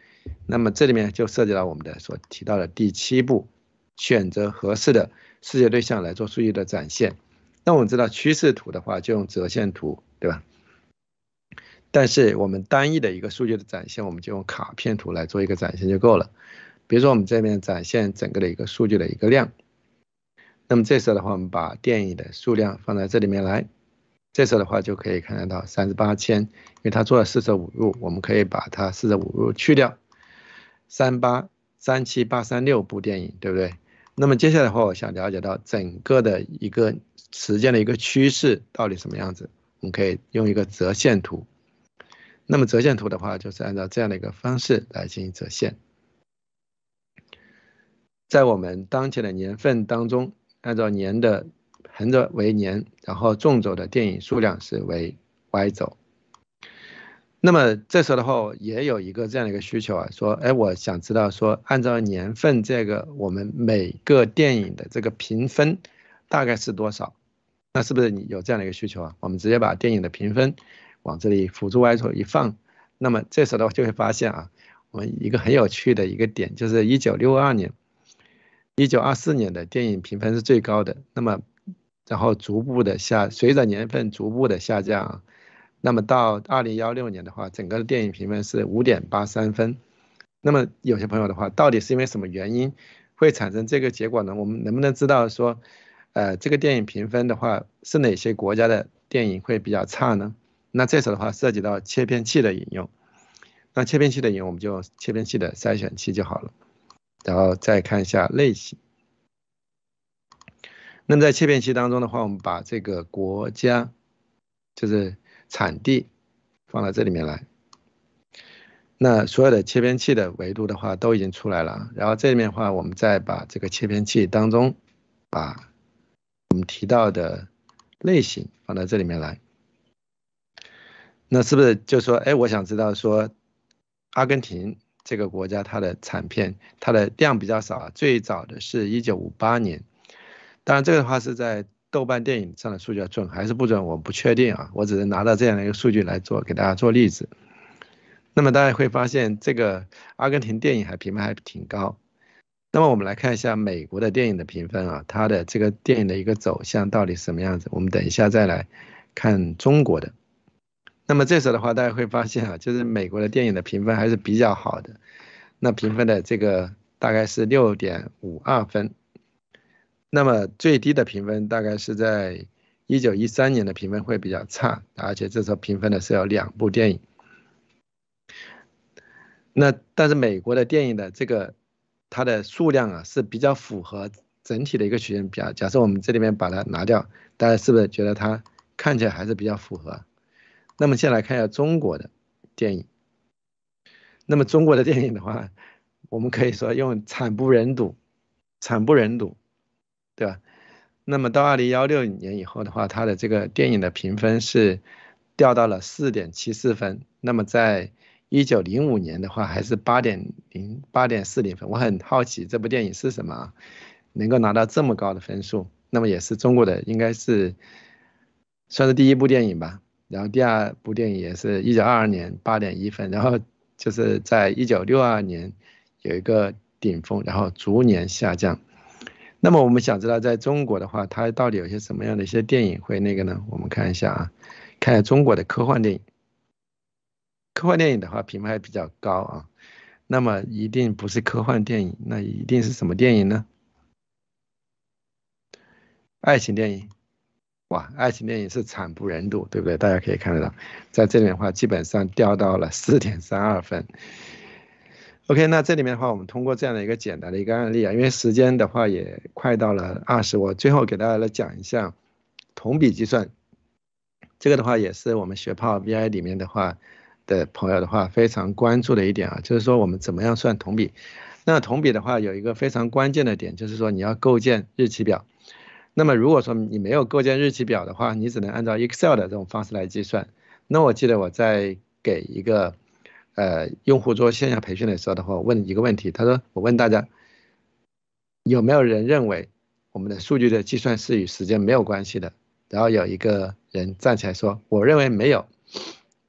那么这里面就涉及到我们的所提到的第七步，选择合适的视觉对象来做数据的展现。那我们知道趋势图的话就用折线图，对吧？但是我们单一的一个数据的展现，我们就用卡片图来做一个展现就够了。比如说，我们这边展现整个的一个数据的一个量，那么这时候的话，我们把电影的数量放在这里面来，这时候的话就可以看得到三十八千，因为它做了四舍五入，我们可以把它四舍五入去掉，三八三七八三六部电影，对不对？那么接下来的话，我想了解到整个的一个时间的一个趋势到底什么样子，我们可以用一个折线图。那么折线图的话，就是按照这样的一个方式来进行折线。在我们当前的年份当中，按照年的横着为年，然后纵轴的电影数量是为 Y 轴。那么这时候的话，也有一个这样的一个需求啊，说，哎，我想知道说，按照年份这个，我们每个电影的这个评分大概是多少？那是不是你有这样的一个需求啊？我们直接把电影的评分往这里辅助 Y 轴一放，那么这时候的话就会发现啊，我们一个很有趣的一个点就是一九六二年。一九二四年的电影评分是最高的，那么，然后逐步的下，随着年份逐步的下降，那么到二零幺六年的话，整个的电影评分是五点八三分。那么有些朋友的话，到底是因为什么原因会产生这个结果呢？我们能不能知道说，呃，这个电影评分的话是哪些国家的电影会比较差呢？那这时候的话涉及到切片器的引用，那切片器的引用我们就用切片器的筛选器就好了。然后再看一下类型。那么在切片器当中的话，我们把这个国家就是产地放到这里面来。那所有的切片器的维度的话都已经出来了。然后这里面的话，我们再把这个切片器当中把我们提到的类型放到这里面来。那是不是就说，哎，我想知道说阿根廷？这个国家它的产片，它的量比较少。啊。最早的是一九五八年，当然这个的话是在豆瓣电影上的数据准还是不准，我不确定啊，我只是拿到这样的一个数据来做给大家做例子。那么大家会发现，这个阿根廷电影还评分还挺高。那么我们来看一下美国的电影的评分啊，它的这个电影的一个走向到底什么样子？我们等一下再来看中国的。那么这时候的话，大家会发现啊，就是美国的电影的评分还是比较好的，那评分的这个大概是六点五二分。那么最低的评分大概是在一九一三年的评分会比较差，而且这时候评分的是有两部电影。那但是美国的电影的这个它的数量啊是比较符合整体的一个曲线比较。假设我们这里面把它拿掉，大家是不是觉得它看起来还是比较符合？那么先来看一下中国的电影。那么中国的电影的话，我们可以说用惨不忍睹，惨不忍睹，对吧？那么到二零幺六年以后的话，它的这个电影的评分是掉到了四点七四分。那么在一九零五年的话，还是八点零八点四零分。我很好奇这部电影是什么，能够拿到这么高的分数？那么也是中国的，应该是算是第一部电影吧。然后第二部电影也是一九二二年八点一分，然后就是在一九六二年有一个顶峰，然后逐年下降。那么我们想知道，在中国的话，它到底有些什么样的一些电影会那个呢？我们看一下啊，看下中国的科幻电影。科幻电影的话，品牌比较高啊。那么一定不是科幻电影，那一定是什么电影呢？爱情电影。哇，爱情电影是惨不忍睹，对不对？大家可以看得到，在这里的话，基本上掉到了四点三二分。OK，那这里面的话，我们通过这样的一个简单的一个案例啊，因为时间的话也快到了二十，我最后给大家来讲一下同比计算。这个的话也是我们学泡 BI 里面的话的朋友的话非常关注的一点啊，就是说我们怎么样算同比。那同比的话有一个非常关键的点，就是说你要构建日期表。那么如果说你没有构建日期表的话，你只能按照 Excel 的这种方式来计算。那我记得我在给一个呃用户做线下培训的时候的话，我问一个问题，他说：“我问大家有没有人认为我们的数据的计算是与时间没有关系的？”然后有一个人站起来说：“我认为没有。”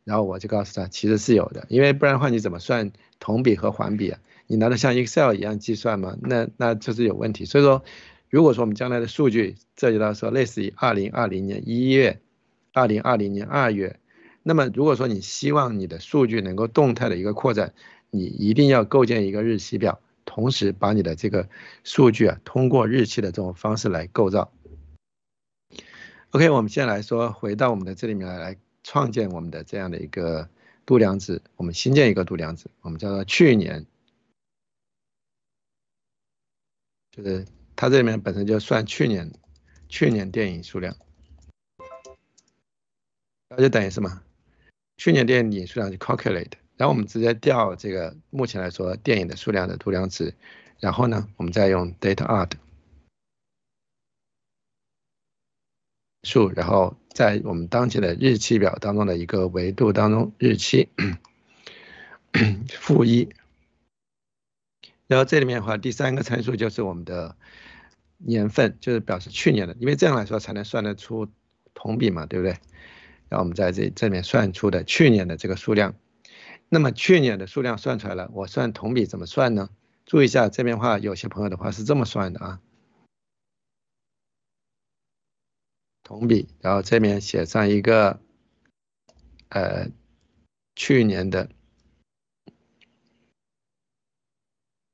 然后我就告诉他，其实是有的，因为不然的话你怎么算同比和环比啊？你难道像 Excel 一样计算吗？那那就是有问题。所以说。如果说我们将来的数据涉及到说类似于二零二零年一月、二零二零年二月，那么如果说你希望你的数据能够动态的一个扩展，你一定要构建一个日期表，同时把你的这个数据啊通过日期的这种方式来构造。OK，我们先来说回到我们的这里面来创建我们的这样的一个度量值，我们新建一个度量值，我们叫做去年，就是。它这里面本身就算去年，去年电影数量，那就等于什么？去年电影数量就 calculate，然后我们直接调这个目前来说电影的数量的度量值，然后呢，我们再用 data a r t 数，然后在我们当前的日期表当中的一个维度当中，日期 负一，然后这里面的话，第三个参数就是我们的。年份就是表示去年的，因为这样来说才能算得出同比嘛，对不对？然后我们在这这边算出的去年的这个数量，那么去年的数量算出来了，我算同比怎么算呢？注意一下这边话，有些朋友的话是这么算的啊，同比，然后这边写上一个呃去年的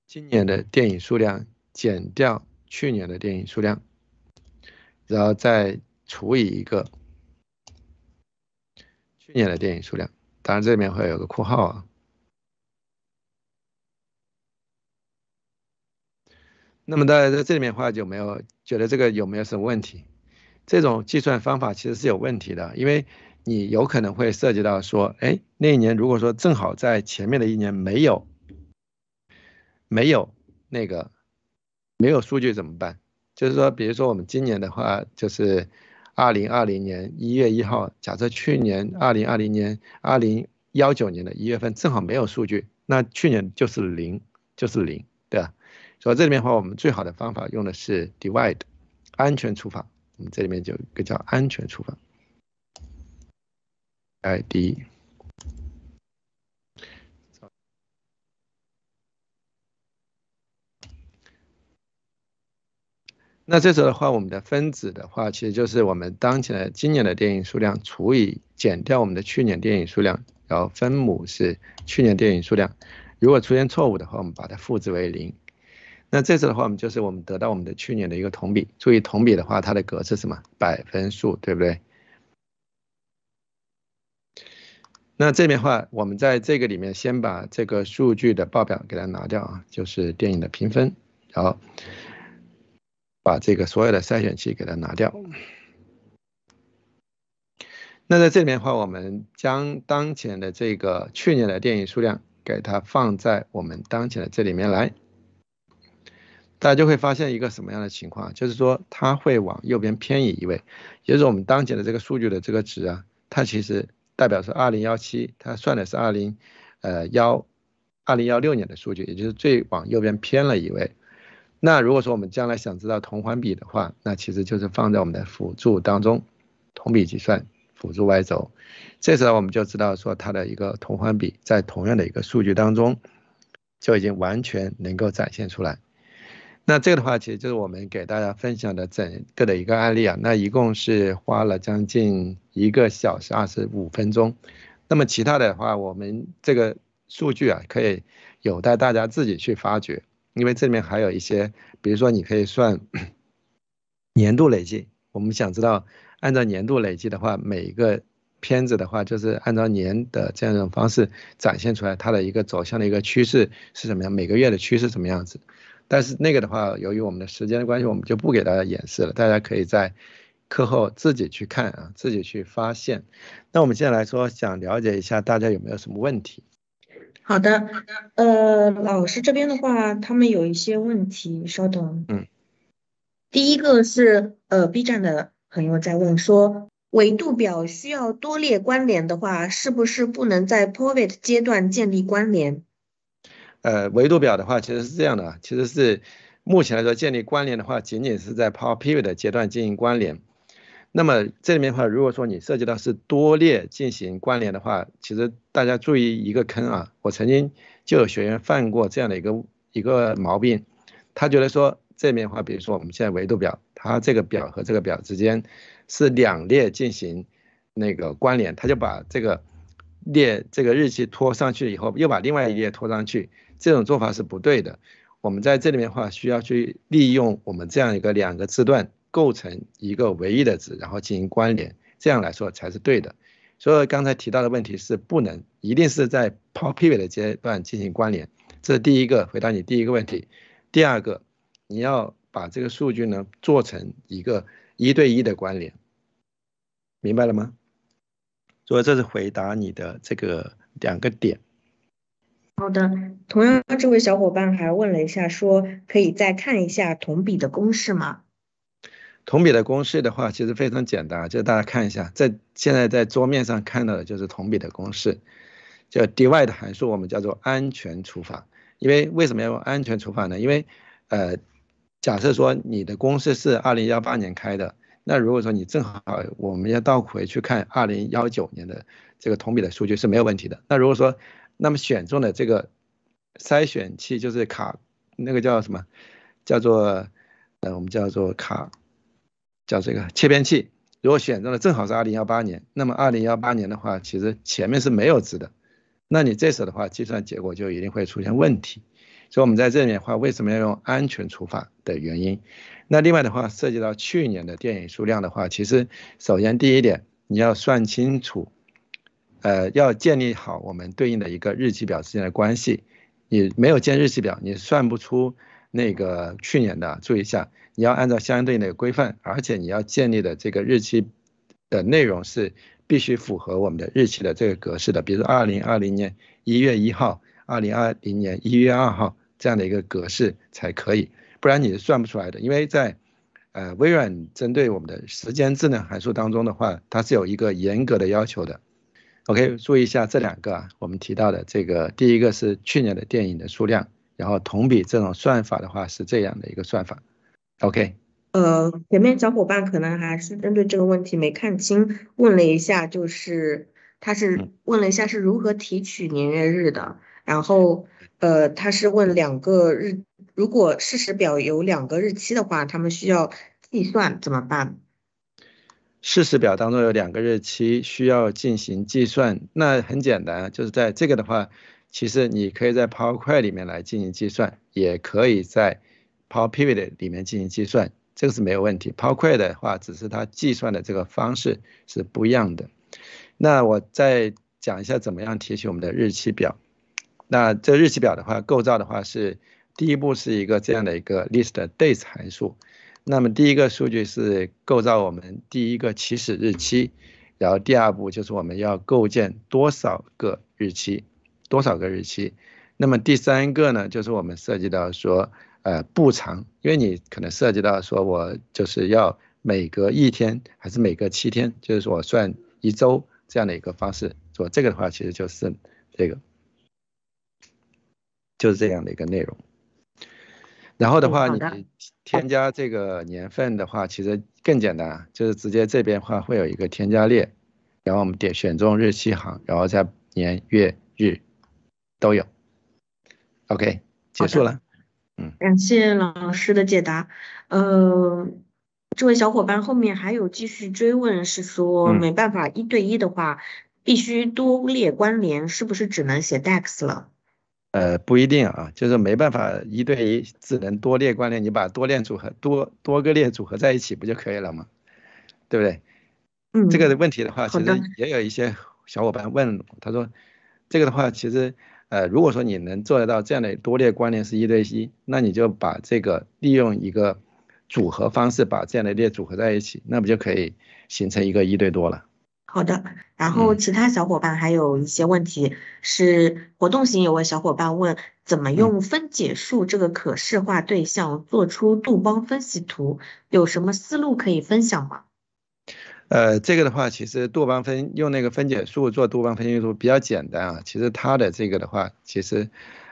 今年的电影数量减掉。去年的电影数量，然后再除以一个去年的电影数量，当然这里面会有个括号啊。那么大家在这里面的话就没有觉得这个有没有什么问题？这种计算方法其实是有问题的，因为你有可能会涉及到说，哎，那一年如果说正好在前面的一年没有没有那个。没有数据怎么办？就是说，比如说我们今年的话，就是二零二零年一月一号。假设去年二零二零年、二零幺九年的一月份正好没有数据，那去年就是零，就是零，对吧？所以这里面的话，我们最好的方法用的是 divide 安全除法。我们这里面有一个叫安全除法，id。那这时候的话，我们的分子的话，其实就是我们当前的今年的电影数量除以减掉我们的去年电影数量，然后分母是去年电影数量。如果出现错误的话，我们把它复制为零。那这次的话，我们就是我们得到我们的去年的一个同比。注意同比的话，它的格式什么百分数，对不对？那这边的话，我们在这个里面先把这个数据的报表给它拿掉啊，就是电影的评分，然后。把这个所有的筛选器给它拿掉。那在这里面的话，我们将当前的这个去年的电影数量给它放在我们当前的这里面来，大家就会发现一个什么样的情况？就是说，它会往右边偏移一位，也就是我们当前的这个数据的这个值啊，它其实代表是二零幺七，它算的是二零呃幺二零幺六年的数据，也就是最往右边偏了一位。那如果说我们将来想知道同环比的话，那其实就是放在我们的辅助当中，同比计算辅助 Y 轴，这时候我们就知道说它的一个同环比在同样的一个数据当中就已经完全能够展现出来。那这个的话其实就是我们给大家分享的整个的一个案例啊，那一共是花了将近一个小时二十五分钟。那么其他的话，我们这个数据啊可以有待大家自己去发掘。因为这里面还有一些，比如说你可以算 年度累计。我们想知道，按照年度累计的话，每一个片子的话，就是按照年的这样一种方式展现出来，它的一个走向的一个趋势是什么样？每个月的趋势怎么样子？但是那个的话，由于我们的时间的关系，我们就不给大家演示了。大家可以在课后自己去看啊，自己去发现。那我们现在来说，想了解一下大家有没有什么问题？好的，呃，老师这边的话，他们有一些问题，稍等。嗯，第一个是呃，B 站的朋友在问说，维度表需要多列关联的话，是不是不能在 p i v a t 阶段建立关联？呃，维度表的话，其实是这样的，其实是目前来说，建立关联的话，仅仅是在 Power Pivot 阶段进行关联。那么这里面的话，如果说你涉及到是多列进行关联的话，其实大家注意一个坑啊！我曾经就有学员犯过这样的一个一个毛病，他觉得说这的话，比如说我们现在维度表，它这个表和这个表之间是两列进行那个关联，他就把这个列这个日期拖上去以后，又把另外一列拖上去，这种做法是不对的。我们在这里面的话，需要去利用我们这样一个两个字段。构成一个唯一的值，然后进行关联，这样来说才是对的。所以刚才提到的问题是不能一定是在跑 pivot 的阶段进行关联，这是第一个回答你第一个问题。第二个，你要把这个数据呢做成一个一对一的关联，明白了吗？所以这是回答你的这个两个点。好的，同样这位小伙伴还问了一下，说可以再看一下同比的公式吗？同比的公式的话，其实非常简单，就大家看一下，在现在在桌面上看到的就是同比的公式，叫 divide 函数，我们叫做安全除法。因为为什么要用安全除法呢？因为呃，假设说你的公式是二零幺八年开的，那如果说你正好我们要倒回去看二零幺九年的这个同比的数据是没有问题的。那如果说那么选中的这个筛选器就是卡那个叫什么叫做呃我们叫做卡。叫这个切片器，如果选中的正好是二零幺八年，那么二零幺八年的话，其实前面是没有值的，那你这时候的话，计算结果就一定会出现问题。所以我们在这里的话，为什么要用安全除法的原因？那另外的话，涉及到去年的电影数量的话，其实首先第一点，你要算清楚，呃，要建立好我们对应的一个日期表之间的关系。你没有建日期表，你算不出那个去年的。注意一下。你要按照相对应的规范，而且你要建立的这个日期的内容是必须符合我们的日期的这个格式的，比如二零二零年一月一号、二零二零年一月二号这样的一个格式才可以，不然你是算不出来的。因为在，呃，微软针对我们的时间智能函数当中的话，它是有一个严格的要求的。OK，注意一下这两个啊，我们提到的这个第一个是去年的电影的数量，然后同比这种算法的话是这样的一个算法。OK，呃，前面小伙伴可能还是针对这个问题没看清，问了一下，就是他是问了一下是如何提取年月日的，然后呃，他是问两个日，如果事实表有两个日期的话，他们需要计算怎么办？事实表当中有两个日期需要进行计算，那很简单，就是在这个的话，其实你可以在抛块里面来进行计算，也可以在。Power Pivot 里面进行计算，这个是没有问题。Power Query 的话，只是它计算的这个方式是不一样的。那我再讲一下怎么样提取我们的日期表。那这日期表的话，构造的话是第一步是一个这样的一个 List Dates 函数。那么第一个数据是构造我们第一个起始日期，然后第二步就是我们要构建多少个日期，多少个日期。那么第三个呢，就是我们涉及到说。呃，不长，因为你可能涉及到说，我就是要每隔一天，还是每隔七天，就是说我算一周这样的一个方式做这个的话，其实就是这个，就是这样的一个内容。然后的话，你添加这个年份的话，其实更简单，就是直接这边话会有一个添加列，然后我们点选中日期行，然后在年月日都有，OK，结束了。嗯，感谢老师的解答。呃，这位小伙伴后面还有继续追问，是说没办法一对一的话，必须多列关联，是不是只能写 dex 了？呃，不一定啊，就是没办法一对一，只能多列关联，你把多链组合多多个列组合在一起不就可以了吗？对不对？嗯，这个问题的话，其实也有一些小伙伴问，他说这个的话，其实。呃，如果说你能做得到这样的多列关联是一对一，那你就把这个利用一个组合方式把这样的列组合在一起，那不就可以形成一个一对多了？好的，然后其他小伙伴还有一些问题是，活动型有位小伙伴问，怎么用分解数这个可视化对象做出杜邦分析图？有什么思路可以分享吗？呃，这个的话，其实杜邦分用那个分解数做杜邦分解树比较简单啊。其实它的这个的话，其实，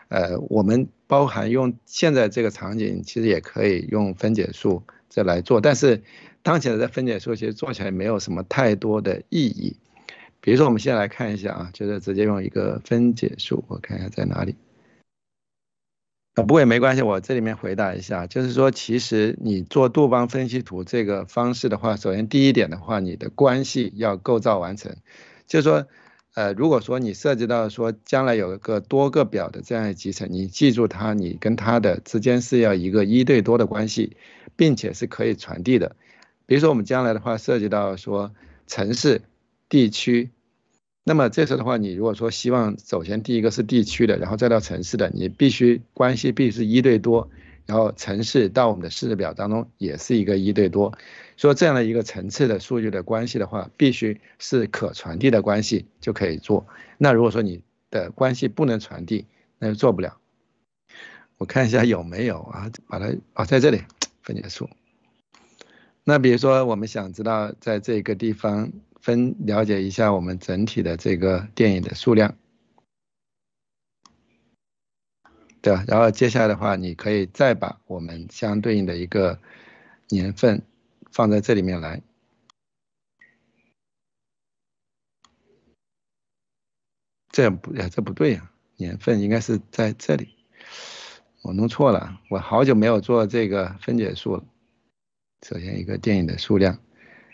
呃，我们包含用现在这个场景，其实也可以用分解数再来做。但是，当前的分解数其实做起来没有什么太多的意义。比如说，我们先来看一下啊，就是直接用一个分解数，我看一下在哪里。啊，不过也没关系，我这里面回答一下，就是说，其实你做杜邦分析图这个方式的话，首先第一点的话，你的关系要构造完成，就是说，呃，如果说你涉及到说将来有一个多个表的这样的集成，你记住它，你跟它的之间是要一个一对多的关系，并且是可以传递的。比如说我们将来的话，涉及到说城市、地区。那么这时候的话，你如果说希望首先第一个是地区的，然后再到城市的，你必须关系必须是一对多，然后城市到我们的市值表当中也是一个一对多，说这样的一个层次的数据的关系的话，必须是可传递的关系就可以做。那如果说你的关系不能传递，那就做不了。我看一下有没有啊，把它啊在这里分解出。那比如说我们想知道在这个地方。分了解一下我们整体的这个电影的数量，对吧？然后接下来的话，你可以再把我们相对应的一个年份放在这里面来。这不，这不对呀，年份应该是在这里，我弄错了，我好久没有做这个分解数了。首先一个电影的数量，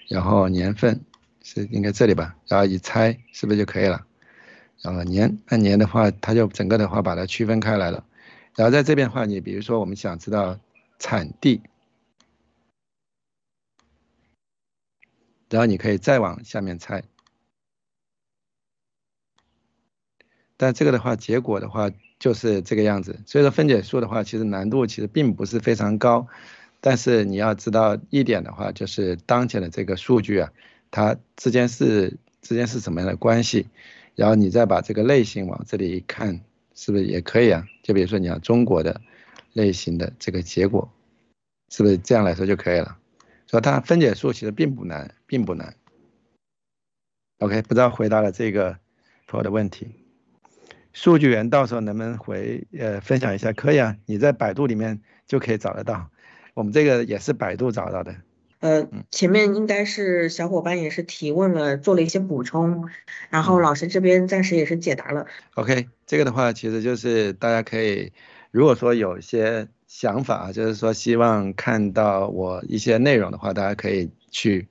然后年份。是应该这里吧，然后一拆是不是就可以了？然后年，按年的话，它就整个的话把它区分开来了。然后在这边的话，你比如说我们想知道产地，然后你可以再往下面拆。但这个的话，结果的话就是这个样子。所以说分解数的话，其实难度其实并不是非常高。但是你要知道一点的话，就是当前的这个数据啊。它之间是之间是什么样的关系，然后你再把这个类型往这里一看，是不是也可以啊？就比如说你要中国的类型的这个结果，是不是这样来说就可以了？所以它分解数其实并不难，并不难。OK，不知道回答了这个朋友的问题，数据源到时候能不能回呃分享一下？可以啊，你在百度里面就可以找得到，我们这个也是百度找到的。呃，前面应该是小伙伴也是提问了，做了一些补充，然后老师这边暂时也是解答了。OK，这个的话其实就是大家可以，如果说有一些想法，就是说希望看到我一些内容的话，大家可以去，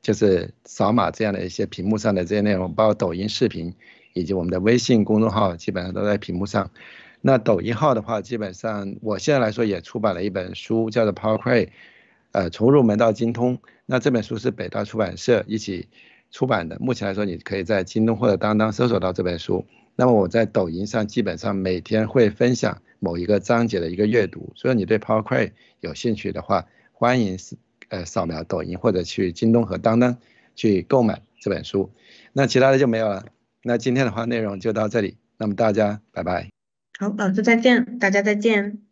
就是扫码这样的一些屏幕上的这些内容，包括抖音视频，以及我们的微信公众号，基本上都在屏幕上。那抖音号的话，基本上我现在来说也出版了一本书，叫做 Power Cray。呃，从入门到精通，那这本书是北大出版社一起出版的。目前来说，你可以在京东或者当当搜索到这本书。那么我在抖音上基本上每天会分享某一个章节的一个阅读，所以你对 Power Query 有兴趣的话，欢迎呃扫描抖音或者去京东和当当去购买这本书。那其他的就没有了。那今天的话内容就到这里，那么大家拜拜。好，老师再见，大家再见。